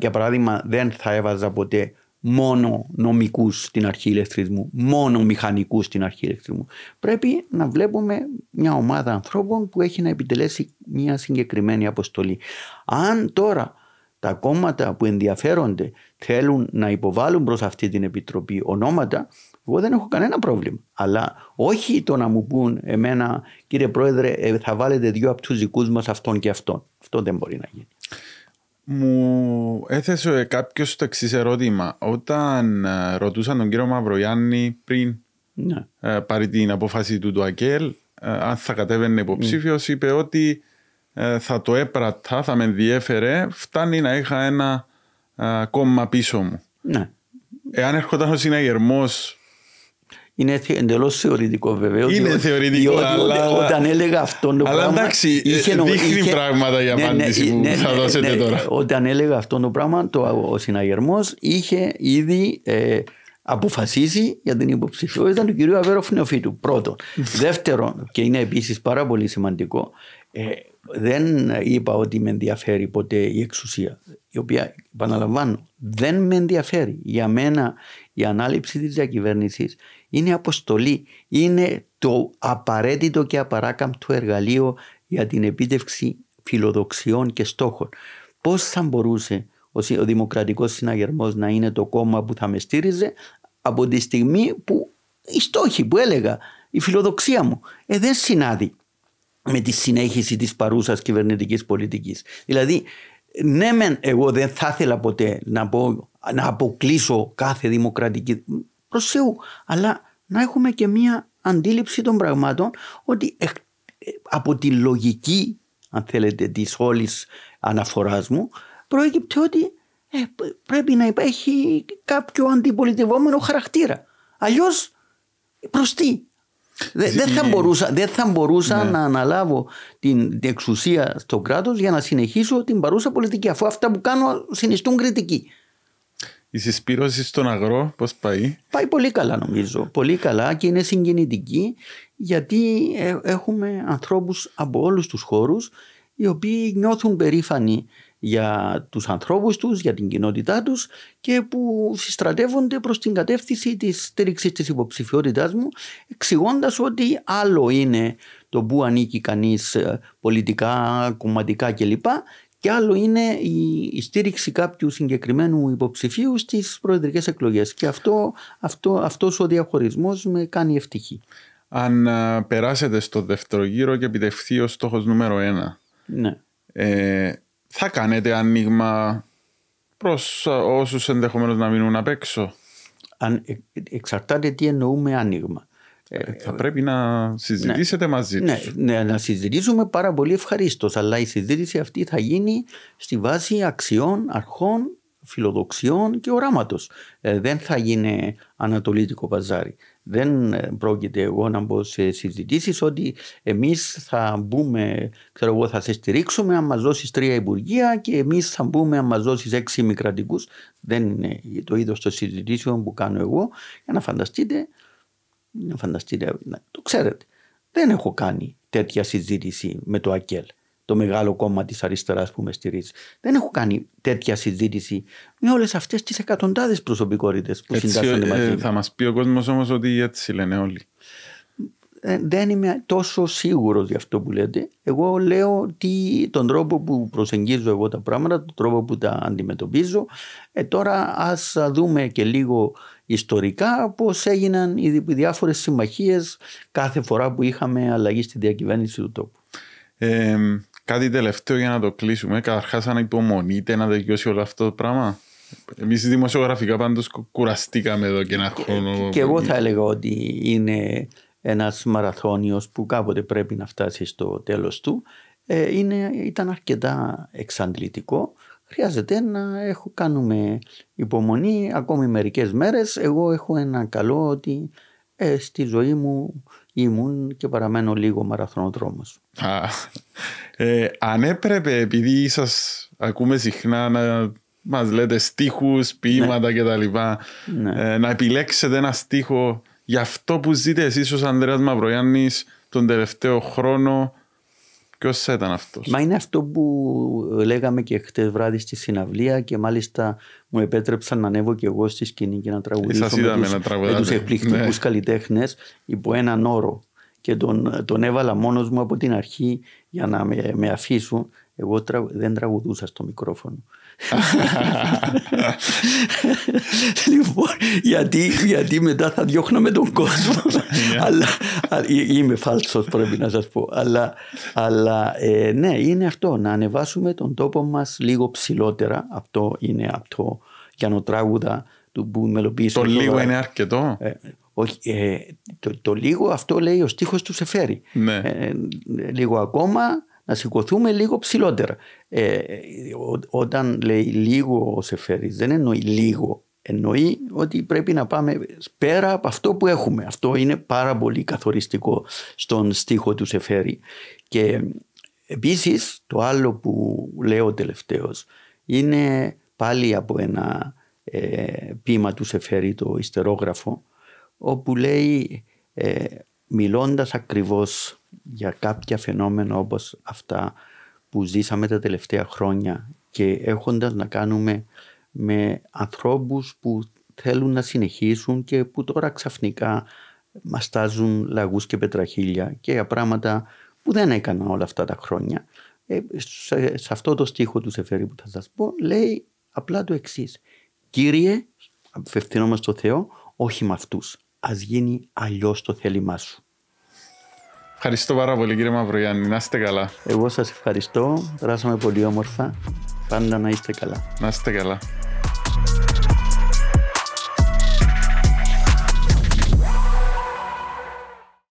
Για παράδειγμα, δεν θα έβαζα ποτέ μόνο νομικούς στην αρχή ηλεκτρισμού, μόνο μηχανικούς στην αρχή ηλεκτρισμού. Πρέπει να βλέπουμε μια ομάδα ανθρώπων που έχει να επιτελέσει μια συγκεκριμένη αποστολή. Αν τώρα τα κόμματα που ενδιαφέρονται θέλουν να υποβάλουν προς αυτή την επιτροπή ονόματα, εγώ δεν έχω κανένα πρόβλημα. Αλλά όχι το να μου πούν εμένα, κύριε Πρόεδρε, ε, θα βάλετε δύο από τους δικούς μας αυτόν και αυτόν. Αυτό δεν μπορεί να γίνει. Μου έθεσε κάποιος το εξής ερώτημα. Όταν ε, ρωτούσαν τον κύριο Μαυρογιάννη πριν ναι. Ε, πάρει την απόφαση του του ΑΚΕΛ, αν θα κατέβαινε υποψήφιος, ναι. είπε ότι θα το έπρατα, θα με ενδιέφερε, φτάνει να είχα ένα κόμμα πίσω μου. Ναι. Εάν έρχονταν ο συναγερμός. Είναι εντελώς θεωρητικό βεβαίως. Είναι θεωρητικό. αλλά, όταν έλεγα αυτό το αλλά, πράγμα. Αλλά εντάξει, είχε, ε, δείχνει είχε, πράγματα για απάντηση ναι, ναι, ναι, που θα ναι, δώσετε ναι, τώρα. Όταν έλεγα αυτό το πράγμα, το, ο συναγερμός είχε ήδη ε, αποφασίσει για την υποψηφιότητα του κυρίου Αβέροφ Νεοφίτου. Πρώτον. Δεύτερον, και είναι επίσης πάρα πολύ σημαντικό, ε, δεν είπα ότι με ενδιαφέρει ποτέ η εξουσία, η οποία, επαναλαμβάνω, δεν με ενδιαφέρει. Για μένα η ανάληψη της διακυβέρνησης είναι αποστολή, είναι το απαραίτητο και απαράκαμπτο εργαλείο για την επίτευξη φιλοδοξιών και στόχων. Πώς θα μπορούσε ο Δημοκρατικός Συναγερμός να είναι το κόμμα που θα με στήριζε από τη στιγμή που οι στόχοι που έλεγα, η φιλοδοξία μου, ε, δεν συνάδει με τη συνέχιση της παρούσας κυβερνητικής πολιτικής. Δηλαδή, ναι μεν εγώ δεν θα ήθελα ποτέ να, πω, αποκλείσω κάθε δημοκρατική προς αλλά να έχουμε και μία αντίληψη των πραγμάτων ότι από τη λογική, αν θέλετε, της όλης αναφοράς μου, προέκυπτε ότι ε, πρέπει να υπάρχει κάποιο αντιπολιτευόμενο χαρακτήρα. Αλλιώς προς τι, δεν θα μπορούσα, θα ναι. μπορούσα να αναλάβω την εξουσία στο κράτος για να συνεχίσω την παρούσα πολιτική αφού αυτά που κάνω συνιστούν κριτική. Η συσπήρωση στον αγρό πώς πάει? Πάει πολύ καλά νομίζω. Πολύ καλά και είναι συγκινητική γιατί ε, έχουμε ανθρώπους από όλους τους χώρους οι οποίοι νιώθουν περήφανοι για τους ανθρώπους τους, για την κοινότητά τους και που συστρατεύονται προς την κατεύθυνση της στήριξης της υποψηφιότητάς μου εξηγώντας ότι άλλο είναι το που ανήκει κανείς ε, πολιτικά, κομματικά κλπ και άλλο είναι η, στήριξη κάποιου συγκεκριμένου υποψηφίου στις προεδρικές εκλογές και αυτό, αυτό, αυτός ο διαχωρισμός με κάνει ευτυχή. Αν ε, περάσετε στο δεύτερο γύρο και επιτευχθεί ο στόχος νούμερο ένα, ναι. ε, θα κάνετε ανοίγμα προς ε, όσους ενδεχομένως να μείνουν απ' έξω. Ε, εξαρτάται τι εννοούμε άνοιγμα. Ε, θα πρέπει να συζητήσετε ναι. μαζί ναι, τους. Ναι, να συζητήσουμε πάρα πολύ ευχαρίστως. Αλλά η συζήτηση αυτή θα γίνει στη βάση αξιών, αρχών, φιλοδοξιών και οράματος. δεν θα γίνει ανατολίτικο παζάρι δεν πρόκειται εγώ να μπω σε συζητήσεις ότι εμείς θα μπούμε, ξέρω εγώ, θα σε στηρίξουμε αν μας δώσεις τρία υπουργεία και εμείς θα μπούμε αν μας δώσεις έξι μικρατικού. Δεν είναι το είδος των συζητήσεων που κάνω εγώ. Για να φανταστείτε, να φανταστείτε, το ξέρετε. Δεν έχω κάνει τέτοια συζήτηση με το ΑΚΕΛ το μεγάλο κόμμα της αριστεράς που με στηρίζει. Δεν έχω κάνει τέτοια συζήτηση με όλες αυτές τις εκατοντάδες προσωπικότητες που συντάσσονται ε, μαζί. Θα μας πει ο κόσμος όμως ότι έτσι λένε όλοι. Ε, δεν είμαι τόσο σίγουρος για αυτό που λέτε. Εγώ λέω τι, τον τρόπο που προσεγγίζω εγώ τα πράγματα, τον τρόπο που τα αντιμετωπίζω. Ε, τώρα ας δούμε και λίγο ιστορικά πώς έγιναν οι διάφορες συμμαχίες κάθε φορά που είχαμε αλλαγή στη διακυβέρνηση του τόπου. Ε, Κάτι τελευταίο για να το κλείσουμε. Καταρχάς, αν υπομονείτε να τελειώσει όλο αυτό το πράγμα. Εμείς δημοσιογραφικά πάντως κουραστήκαμε εδώ και ένα χρόνο. Και εγώ θα έλεγα ότι είναι ένας μαραθώνιος που κάποτε πρέπει να φτάσει στο τέλος του. Ε, είναι, ήταν αρκετά εξαντλητικό. Χρειάζεται να έχω, κάνουμε υπομονή ακόμη μερικές μέρες. Εγώ έχω ένα καλό ότι ε, στη ζωή μου ήμουν και παραμένω λίγο μαραθρονοδρόμο. Ε, αν έπρεπε, επειδή σας ακούμε συχνά να μας λέτε στίχους, ποίηματα ναι. κτλ. Ναι. Ε, να επιλέξετε ένα στίχο για αυτό που ζείτε εσείς ως Ανδρέας Μαυρογιάννης τον τελευταίο χρόνο Ποιος ήταν αυτός. Μα είναι αυτό που λέγαμε και χτες βράδυ στη συναυλία και μάλιστα μου επέτρεψαν να ανέβω και εγώ στη σκηνή και να τραγουδήσω. Σας Με του εκπληκτικούς ναι. καλλιτέχνες υπό έναν όρο. Και τον, τον έβαλα μόνος μου από την αρχή για να με, με αφήσουν εγώ τρα... δεν τραγουδούσα στο μικρόφωνο. λοιπόν, γιατί, μετά θα διώχναμε τον κόσμο. Ναι. αλλά, ε, είμαι φάλσος, πρέπει να σας πω. Αλλά, αλλά ε, ναι, είναι αυτό. Να ανεβάσουμε τον τόπο μας λίγο ψηλότερα. Αυτό είναι από το γιανοτράγουδα του που μελοποιήσαμε. Το λίγο είναι αρκετό. Ε, όχι, το, το, λίγο αυτό λέει ο στίχος του σε φέρει. Ναι. λίγο ακόμα να σηκωθούμε λίγο ψηλότερα. Ε, Σεφέρης δεν εννοεί λίγο. Εννοεί ότι πρέπει να πάμε πέρα από αυτό που έχουμε. Αυτό είναι πάρα πολύ καθοριστικό στον στίχο του Σεφέρη. Και επίσης, το άλλο που λέω τελευταίος, είναι πάλι από ένα ε, ποίημα του Σεφέρη το ιστερόγραφο όπου λέει ε, μιλώντας ακριβώς για κάποια φαινόμενα όπως αυτά που ζήσαμε τα τελευταία χρόνια και έχοντας να κάνουμε με ανθρώπους που θέλουν να συνεχίσουν και που τώρα ξαφνικά μαστάζουν λαγούς και πετραχίλια και για πράγματα που δεν έκανα όλα αυτά τα χρόνια. Ε, σε, αυτό το στίχο του Σεφέρη που θα σας πω λέει απλά το εξής. Κύριε, απευθυνόμαστε στο Θεό, όχι με αυτούς. Ας γίνει αλλιώς το θέλημά σου. Ευχαριστώ πάρα πολύ κύριε Μαυρογιάννη. Να είστε καλά. Εγώ σας ευχαριστώ. Περάσαμε πολύ όμορφα. Πάντα να είστε καλά. Να είστε καλά.